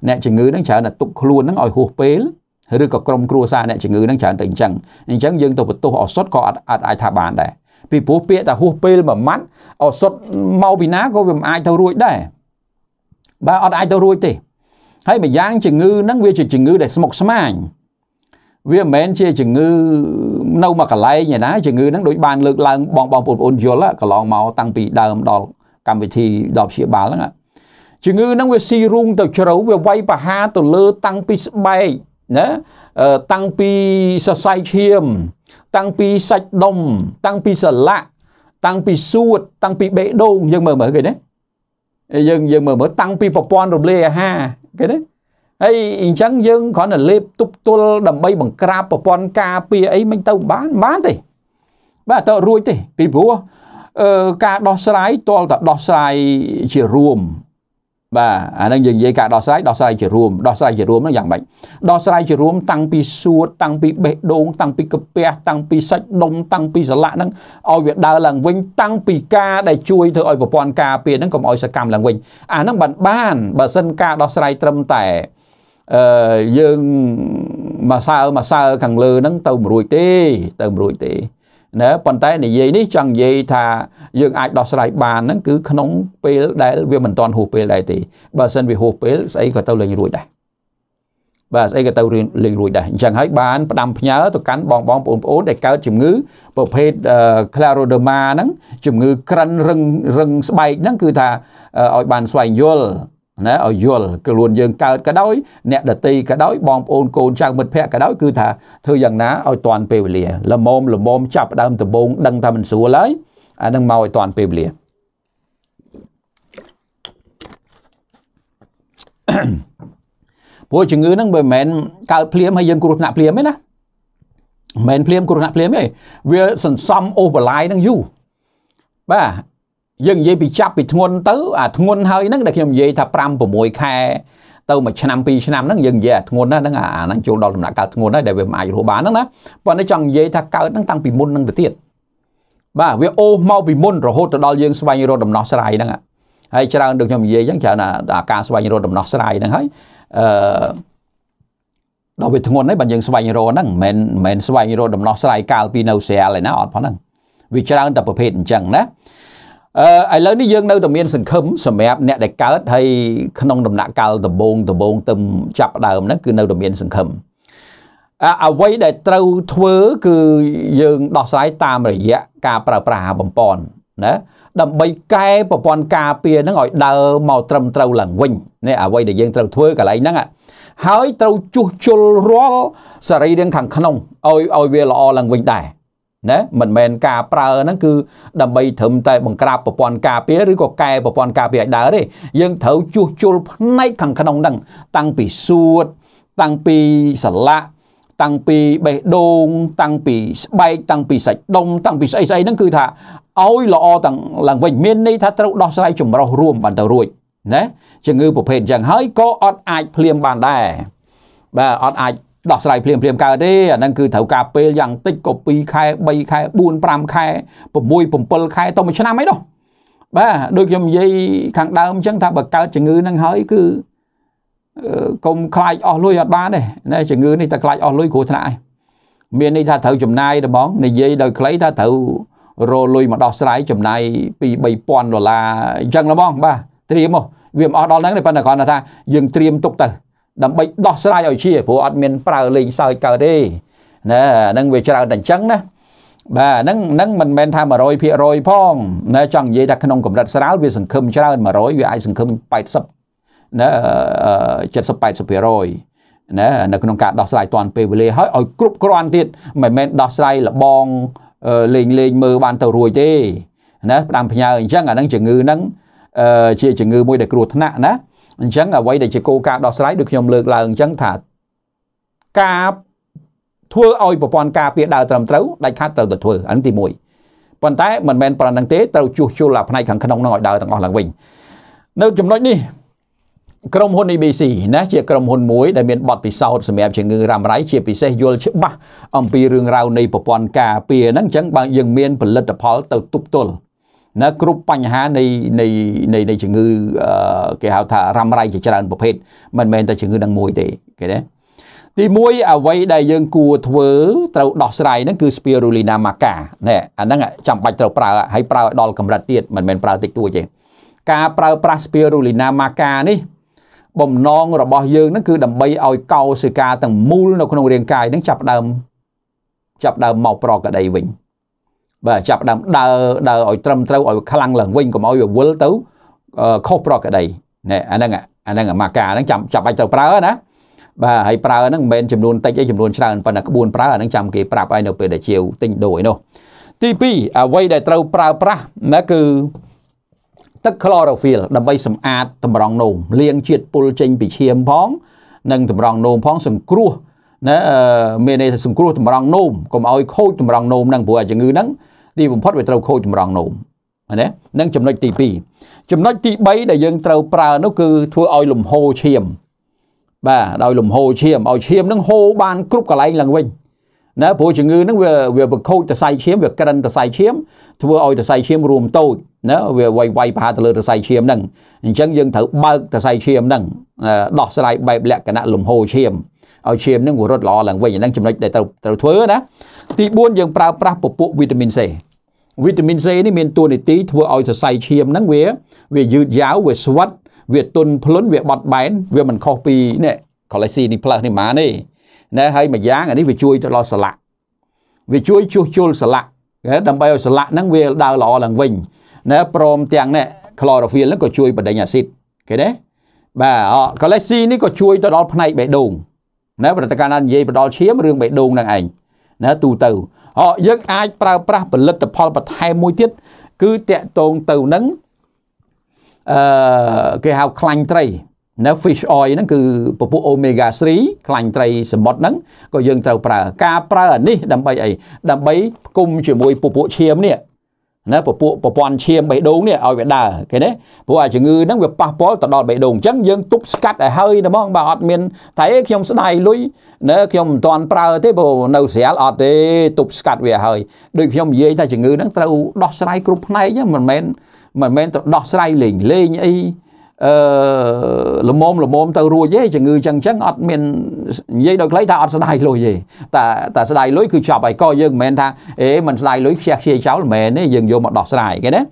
អ្នកជំងឺនឹងច្រើនតែទុកខ្លួននឹងឲ្យហួសពេលឬក៏ក្រុមគ្រួសារអ្នកជំងឺនឹងច្រើនតែអញ្ចឹងអញ្ចឹងយើងទៅបន្ទោសឱសថក៏អត់អាចថាបានដែរពីព្រោះពាក្យថាហួសពេលមួយម៉ាត់ឱសថមកពីណាក៏វាមិនអាចទៅរួចដែរបាទអត់អាចទៅរួចទេ ហើយម្យ៉ាងជំងឺនឹងវាជាជំងឺ ដែលស្មុគស្មាញវាមិនមែនជាជំងឺនៅមួយកន្លែងឯណាជំងឺហ្នឹងដូចបានលើកឡើងបងបងបងប្អូនយល់កន្លងមកតាំងពីដើមដល់កម្មវិធីដល់ព្យាបាលហ្នឹងជំងឺហ្នឹងវាស៊ីរូងទៅជ្រៅវាវាយប្រហារទៅលើតាំងពីស្បែកណាតាំងពីសរសៃឈាមតាំងពីសាច់ដុំតាំងពីសន្លាក់តាំងពីសួតតាំងពីបេះដូងយើងមើលមើលគេណាយើងយើងមើលមើលតាំងពីប្រព័ន្ធរំលាយអាហារគេណាហើយអញ្ចឹងយើងគ្រាន់តែលេបទប់ទល់ដើម្បីបង្ក្រាបប្រព័ន្ធការពារអីមិនទៅបានបានទេបាទទៅរួចទេពីព្រោះអឺការដោះស្រាយទាល់តែដោះស្រាយជារួមបាទអានឹងយើងនិយាយការដោះស្រាយដោះស្រាយជារួមដោះស្រាយជារួមហ្នឹងយ៉ាងម៉េចដោះស្រាយជារួមតាំងពីសួតតាំងពីបេះដូងតាំងពីកាពះតាំងពីសាច់ដុំតាំងពីសន្លាក់ហ្នឹងឲ្យវាដើរឡើងវិញ តាំងពីការដែលជួយធ្វើឲ្យប្រព័ន្ធការពារហ្នឹងកុំឲ្យសកម្មឡើងវិញអាហ្នឹងបានបានបើសិនការដោះស្រាយត្រឹមតែយើងមកសើមកសើខាងលើហ្នឹងទៅមិនរួចទេ ទៅមិនរួចទេណាប៉ុន្តែនិយាយនេះចង់និយាយថា យើងអាចដោះស្រាយបានហ្នឹងគឺក្នុងពេលដែលវាមិនទាន់ហួសពេលដែរទេបើសិនវាហួសពេលស្អីក៏ទៅលេងរួចដែរបាទស្អីក៏ទៅលេងរួចដែរអញ្ចឹងហើយ បានផ្ដាំផ្ញើទៅកាន់បងបងបងប្អូនដែលកើតជំងឺប្រភេទ Scleroderma ហ្នឹងជំងឺ ក្រិនរឹងរឹងស្បែកហ្នឹងគឺថាឲ្យបានស្វែងយល់ណាឲ្យយល់ខ្លួនយើងកើតក៏ដោយអ្នកដតីក៏ដោយបងប្អូនកូនចៅមិត្តភ័ក្តិក៏ដោយគឺថាធ្វើយ៉ាងណាឲ្យតាន់ពេលវេលាល្មមល្មមចាប់ដើមដំបូងដឹងថាមិនស្រួលហើយអានឹងមកឲ្យតាន់ពេលវេលាព្រោះជំងឺហ្នឹងមិនមែនកើតភ្លាមហើយយើងគ្រោះថ្នាក់ភ្លាមទេណាមិនមែនភ្លាម គ្រោះថ្នាក់ភ្លាមទេវាសន្សំអូសបន្លាយនឹងយូរបាទយើងនិយាយពីចាប់ពីធ្ងន់ទៅអាធ្ងន់ហើយហ្នឹងដែលខ្ញុំនិយាយថា5 6ខែទៅមួយឆ្នាំពីរឆ្នាំហ្នឹងយើងនិយាយអាធ្ងន់ណាហ្នឹងអាហ្នឹងចូលដល់ដំណាក់កាលធ្ងន់ហើយដែលវាមិនអាចរស់បានហ្នឹងណាប៉ុន្តែចង់និយាយថាកើតហ្នឹងតាំងពីមុនហ្នឹងទៅទៀតបាទវាអូសមកពីមុនរហូតទៅដល់យើងស្វែងរកដំណោះស្រាយហ្នឹងហើយច្រើនដូចខ្ញុំនិយាយអញ្ចឹងច្រើនថាការស្វែងរកដំណោះស្រាយហ្នឹងហើយអឺដល់វាធ្ងន់ហើយបើយើងស្វែងរកហ្នឹងមិនមែនស្វែងរកដំណោះស្រាយកាលពីនៅស្រាលឯណាអត់ផងហ្នឹងវាច្រើនតែប្រភេទអញ្ចឹងណាអឺឥឡូវនេះយើងនៅតែមានសង្ឃឹមសម្រាប់អ្នកដែលកើតហើយក្នុងដំណាក់កាលដំបូងដំបូងទៅចាប់ដើមហ្នឹងគឺនៅតែមានសង្ឃឹមអ្វីដែលត្រូវធ្វើគឺយើងដោះស្រាយតាមរយៈការប្រើប្រាស់អាបំពន់ណាដើម្បីកែប្រព័ន្ធការពារហ្នឹងឲ្យដើរមកត្រឹមត្រូវឡើងវិញនេះអ្វីដែលយើងត្រូវធ្វើកន្លែងហ្នឹងហើយត្រូវជួសជុលរាល់សរីរាង្គខាងក្នុងឲ្យឲ្យវាល្អឡើងវិញដែរណាមិនមែនការប្រើហ្នឹងគឺដើម្បីត្រឹមតែបង្ក្រាបប្រព័ន្ធការពារឬក៏កែប្រព័ន្ធការពារឲ្យដើរទេយើងត្រូវជួសជុលផ្នែកខាងក្នុងហ្នឹងតាំងពីសួតតាំងពីសលាក់តាំងពីបេះដូងតាំងពីស្បែកតាំងពីសាច់ដុំតាំងពីស្អីស្អីហ្នឹងគឺថាឲ្យល្អទាំងឡើងវិញមានន័យថាត្រូវដោះស្រាយចម្រោះរួមបានទៅរួចណាជំងឺប្រភេទអញ្ចឹងហើយក៏អត់អាចភ្លាមបានដែរបាទអត់អាចដោះស្រាយភ្លាមភ្លាមកើតទេអាហ្នឹងគឺត្រូវការពេលយ៉ាងតិចក៏2ខែ3ខែ4 5ខែ6 7ខែទៅមួយឆ្នាំអីនោះបាទដូចខ្ញុំនិយាយខាងដើមអញ្ចឹងថាបើកើតជំងឺហ្នឹងហើយគឺកុំខ្លាចអស់លុយអត់បានទេណែជំងឺនេះតែខ្លាចអស់លុយគ្រោះថ្នាក់ឯងមានន័យថាត្រូវចំណាយត្មងនិយាយដោយខ្លីថាត្រូវរលុយមកដោះស្រាយចំណាយពី3000ដុល្លារអញ្ចឹងត្មងបាទត្រៀមមកវាមិនអស់ដល់ហ្នឹងទេប៉ុន្តែគ្រាន់តែថាយើងត្រៀមទុកទៅដើម្បីដោះស្រាយឲ្យជាព្រោះអត់មានប្រើលេងសើចកើតទេណាហ្នឹងវាច្រើនតែអញ្ចឹងណាបាទហ្នឹងហ្នឹងមិនមែនថា100%ផងណាចង់និយាយថាក្នុងកម្រិតស្រាលវាសង្ឃឹមច្រើន100វាអាចសង្ឃឹម80ណា70 80%ណានៅក្នុងការដោះស្រាយតាន់ពេលវេលាហើយឲ្យគ្រប់គ្រាន់ទៀតមិនមែនដោះស្រាយលបងលេងលេងមើលបានទៅរួចទេណាផ្ដាំផ្ញើអញ្ចឹងអាហ្នឹងជំងឺហ្នឹងជាជំងឺមួយដែលគ្រោះថ្នាក់ណាអញ្ចឹងអ្វីដែលជាគោលការណ៍ដោះស្រាយដូចខ្ញុំលើកឡើងអញ្ចឹងថាការធ្វើឲ្យប្រព័ន្ធការពារដើរត្រឹមត្រូវដាច់ខាតត្រូវតែធ្វើអានេះទី1ប៉ុន្តែមិនមែនប៉ុណ្្នឹងទេត្រូវជួសជុលអាផ្នែកខាងក្នុងនឹងឲ្យដើរទាំងអស់ឡើងវិញនៅចំណុចនេះ ក្រុមហ៊ុន ABC ណាជាក្រុមហ៊ុនមួយ ដែលមានបទពិសោធន៍សម្រាប់ជំងឺរ៉ាំរ៉ៃជាពិសេសយល់ច្បាស់អំពីរឿងរ៉ាវនៃប្រព័ន្ធការពារហ្នឹងអញ្ចឹងបើយើងមាន ផលិតផលទៅទប់ទល់នៅគ្រប់បញ្ហានៃនៃនៃនៃជំងឺគេហៅថារ៉ាំរ៉ៃជាច្រើនប្រភេទមិនមែនតែជំងឺនឹងមួយទេគេទេទី1អ្វី ដែលយើងគួរធ្វើត្រូវដោះស្រាយហ្នឹងគឺ spirulina maca ណែអាហ្នឹងចាំបាច់ត្រូវប្រើហើយប្រើឲ្យដល់កម្រិតទៀតមិនមែនប្រើតិចតួចទេការប្រើប្រាស់ spirulina maca នេះបំណងរបស់យើងហ្នឹងគឺដើម្បីឲ្យកោសិកាទាំងមូលនៅក្នុងរាងកាយហ្នឹងចាប់ដើមចាប់ដើមមកប្រកដីវិញបាទចាប់ដើមដើរដើរឲ្យត្រឹមត្រូវឲ្យខ្លាំងឡើងវិញកុំឲ្យវាវិលទៅខុសប្រក្រតីណែអាហ្នឹងអាហ្នឹងអាម៉ាកាហ្នឹងចាំចាប់បាច់ទៅប្រើណាបាទហើយប្រើហ្នឹងមិនមែនចំនួនតិចទេចំនួនច្រើនប៉ុន្តែក្បួនប្រើអាហ្នឹងចាំគេប្រាប់ឲ្យនៅពេលដែលជាវទិញដូរឯនោះទី2អ្វីដែលត្រូវប្រើប្រាស់ណាគឺទឹក chlorophyll ដើម្បីសម្អាតតម្រងនោមលាងជាតិពុលចេញពីឈាមផងនិងតម្រងនោមផងសង្គ្រោះណាមានន័យថាសង្គ្រោះតម្រងនោមកុំឲ្យខូចតម្រងនោមហ្នឹងព្រោះអាជំងឺហ្នឹងទីបំផុតវាត្រូវខូចចម្រងនោមណានឹងចំណុចទី2ចំណុចទី3ដែលយើងត្រូវប្រើនោះគឺធ្វើឲ្យលំហូរឈាមបាទដោយលំហូរឈាមឲ្យឈាមនឹងហូរបាន គ្រប់កន្លែងឡើងវិញណាព្រោះជំងឺហ្នឹងវាវាបង្ខូចសរសៃឈាមវាក្រិនសរសៃឈាមធ្វើឲ្យសរសៃឈាមរួមតូចណាវាវាយវាយប្រហារទៅលើសរសៃឈាមហ្នឹងអញ្ចឹងយើងត្រូវបើកសរសៃឈាមហ្នឹងដោះស្រាយបែបលក្ខណៈលំហូរឈាមឲ្យឈាមនឹងរត់ល្អឡើងវិញអាហ្នឹងចំណុចដែលត្រូវត្រូវធ្វើណាទី4យើងប្រើប្រាស់ពពួកវីតាមីន C វីតាមីន C នេះមានតួនាទីធ្វើឲ្យសរសៃឈាមហ្នឹងវា វាយឺតយ៉ាវវាស្វិតវាទន់ភ្លន់វាបត់បែនវាមិនខុសពីនេះ cholesterol នេះផ្លើសនេះហ្មងនេះណាហើយមួយយ៉ាងអានេះវាជួយទៅដល់សន្លាក់វាជួយ ជួសជុលសន្លាក់ដើម្បីឲ្យសន្លាក់ហ្នឹងវាដើរល្អឡើងវិញណាព្រមទាំងនេះ chlorophyll ហ្នឹងក៏ជួយបដិញអាស៊ីតគេទេបាទ cholesterol នេះក៏ជួយទៅដល់ផ្នែកបេះដូងណាប្រតិការណានិយាយបដលឈាមរឿងបេះដូងនឹងឯងណាទូទៅអយើងអាចប្រើប្រាស់ផលិតផលបន្ថែមមួយទៀតគឺតកតងទៅនឹងអឺគេហៅខ្លាញ់ត្រីនៅ fish oil ហ្នឹងគឺពពុះ omega 3ខ្លាញ់ត្រីសមុទ្រហ្នឹងក៏យើងត្រូវប្រើការប្រើអានេះ ដើម្បីអីដើម្បីផ្គុំជាមួយពពុះឈាមនេះណាពពួកប្រព័ន្ធឈាមបេះដូងនេះឲ្យវាដើរគេណាព្រោះអាជំងឺហ្នឹងវាប៉ះពាល់ទៅដល់បេះដូងអញ្ចឹងយើងទប់ស្កាត់ឲ្យហើយតែហ្មងបើអត់មានតែខ្ញុំស្ដាយលុយណាខ្ញុំមិនទាន់ប្រើទេព្រោះនៅស្រាលអត់ទេទប់ស្កាត់វាហើយដូចខ្ញុំនិយាយថាជំងឺហ្នឹងត្រូវដោះស្រាយគ្រប់ផ្នែកហ្នឹងមិនមែនមិនមែនទៅដោះស្រាយលេងលេងអីអឺល្មមល្មមទៅរួចទេជំងឺចឹងចឹងអត់មាននិយាយដល់ខ្លីថាអត់ស្ដាយលុយទេតែតែស្ដាយលុយគឺចប់ហើយកយើងមិនមែនថាអេមិនស្ដាយលុយខ្ជះខ្ជាយចោលមិនមែនទេយើងយកមកដោះស្រាយគេណា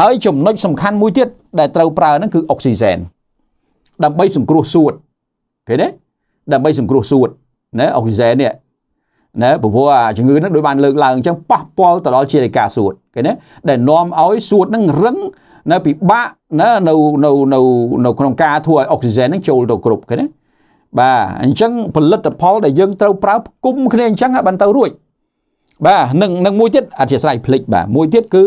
ហើយចំណុចសំខាន់មួយទៀតដែលត្រូវប្រើហ្នឹងគឺអុកស៊ីហ្សែនដើម្បីសង្គ្រោះសួតគេណាដើម្បីសង្គ្រោះសួតណាអុកស៊ីហ្សែននេះណាព្រោះអាជំងឺហ្នឹងដូចបានលើកឡើងអញ្ចឹងប៉ះពាល់ទៅដល់ជាតិឯកាសួតគេណាដែលនាំឲ្យសួតហ្នឹងរឹងនៅពិបាកណានៅនៅនៅនៅក្នុងការធ្វើឲ្យអុកស៊ីហ្សែនហ្នឹងចូលទៅគ្រប់ឃើញទេបាទអញ្ចឹងផលិតផលដែលយើងត្រូវប្រើគុំគ្នាអញ្ចឹងបានទៅរួចបាទនឹងនឹងមួយទៀតអធិស្ឋានភ្លេចបាទមួយទៀតគឺ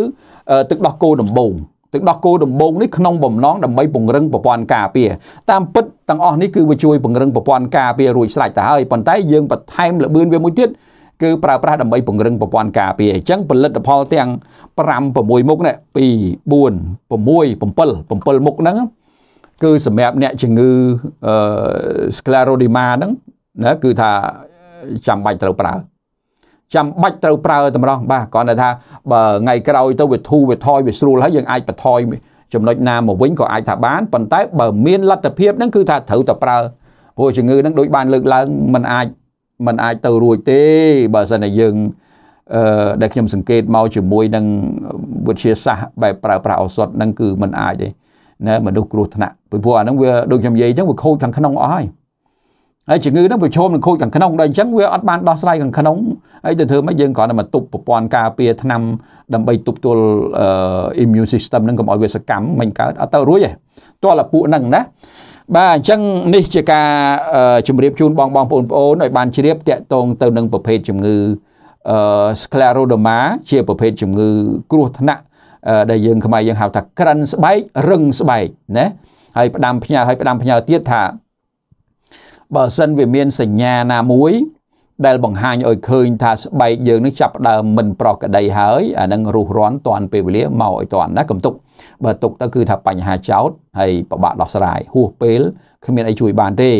ទឹកដោះគោដំបងទឹកដោះគោដំបងនេះក្នុងបំណងដើម្បីពង្រឹងប្រព័ន្ធការពារតាមពិតទាំងអស់នេះគឺវាជួយពង្រឹងប្រព័ន្ធការពាររួចស្រេចទៅហើយប៉ុន្តែយើងបន្ថែមល្បឿនវាមួយទៀតគឺប្រើប្រាស់ដើម្បីពង្រឹងប្រព័ន្ធការពារអញ្ចឹងផលិតផលទាំង5 6មុខនេះ2 4 6 7 7មុខហ្នឹងគឺសម្រាប់អ្នកជំងឺអឺ scleroderma ហ្នឹងណាគឺថាចាំបាច់ត្រូវប្រើចាំបាច់ត្រូវប្រើ តម្រងបាទគ្រាន់តែថាបើថ្ងៃក្រោយទៅវាធូរវាថយវាស្រួលហើយយើងអាចបន្ថយចំណុចណាមកវិញក៏អាចថាបានប៉ុន្តែបើមានលទ្ធភាពហ្នឹងគឺថាត្រូវតែប្រើព្រោះជំងឺហ្នឹងដូចបានលើកឡើងมันអាចมันអាចទៅរួចទេបើសិនតែយើងអឺដែលខ្ញុំសង្កេតមកជាមួយនឹងវិទ្យាសាស្ត្របែបប្រើប្រាស់ឱសថហ្នឹងគឺมันអាចទេណាមនុស្សគ្រោះថ្នាក់ពីព្រោះអាហ្នឹងវាដូចខ្ញុំនិយាយអញ្ចឹងវាខូចខាងក្នុងអស់ហើយហើយជំងឺហ្នឹងប្រឈមនឹងខូចខាងក្នុងដែរអញ្ចឹងវាអត់បានដោះស្រាយខាងក្នុងហើយទៅធ្វើម៉េចយើងគ្រាន់តែមកទប់ប្រព័ន្ធការពារថ្នាំ ដើម្បីទប់ទល់អឺ immune system ហ្នឹងកុំឲ្យវាសកម្មមិនកើតអត់ទៅរួចទេទាល់តែពួកហ្នឹងណាបាទអញ្ចឹងនេះជាការ ជម្រាបជូនបងបងប្អូនប្អូនឲ្យបានជ្រាបតាក់ទងទៅនឹងប្រភេទជំងឺអឺ scleroderma ជាប្រភេទជំងឺគ្រោះថ្នាក់ដែលយើងខ្មែរយើងហៅថាក្រិនស្បែករឹងស្បែកណាហើយផ្ដាំផ្ញើហើយផ្ដាំផ្ញើទៀតថាបើសិនវាមានសញ្ញាណាមួយដែលបង្ហាញឲ្យឃើញ ថាស្បែកយើងនឹងចាប់ដើមមិនប្រក្រតីហើយអានឹងរុះរាន់តាន់ពេលវេលាមកឲ្យតាន់ណាកំទុកបើទុកទៅគឺថាបញ្ហាចោតហើយពិបាកដោះស្រាយហួសពេលគ្មានអីជួយ បានទេ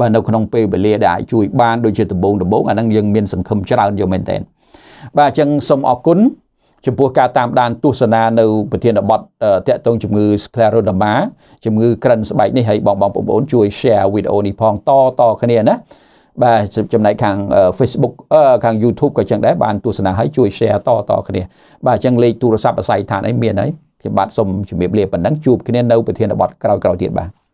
បើនៅក្នុងពេលវេលាដែលអាចជួយបានដូចជាដំបូងដំបូងអានឹងយើងមានសង្ឃឹមច្រើនយកមែនតើបាទអញ្ចឹងសូមអរគុណចំពោះការតាមដានទស្សនានៅប្រធានបទតាក់ទងជំងឺ scleroderma ជំងឺក្រិនស្បែកនេះហើយបងបងប្អូន ជួយ share វីដេអូនេះផងតតគ្នាណាបាទចំណែកខាង Facebook ខាង YouTube ក៏ចឹងដែរបានទស្សនាហើយជួយ share តតគ្នាបាទអញ្ចឹងលេខទូរស័ព្ទអាស័យដ្ឋានអីមានហើយខ្ញុំបាទសូមជម្រាបលាប៉ុណ្ណឹងជួបគ្នានៅប្រធានបទក្រោយៗទៀតបាទ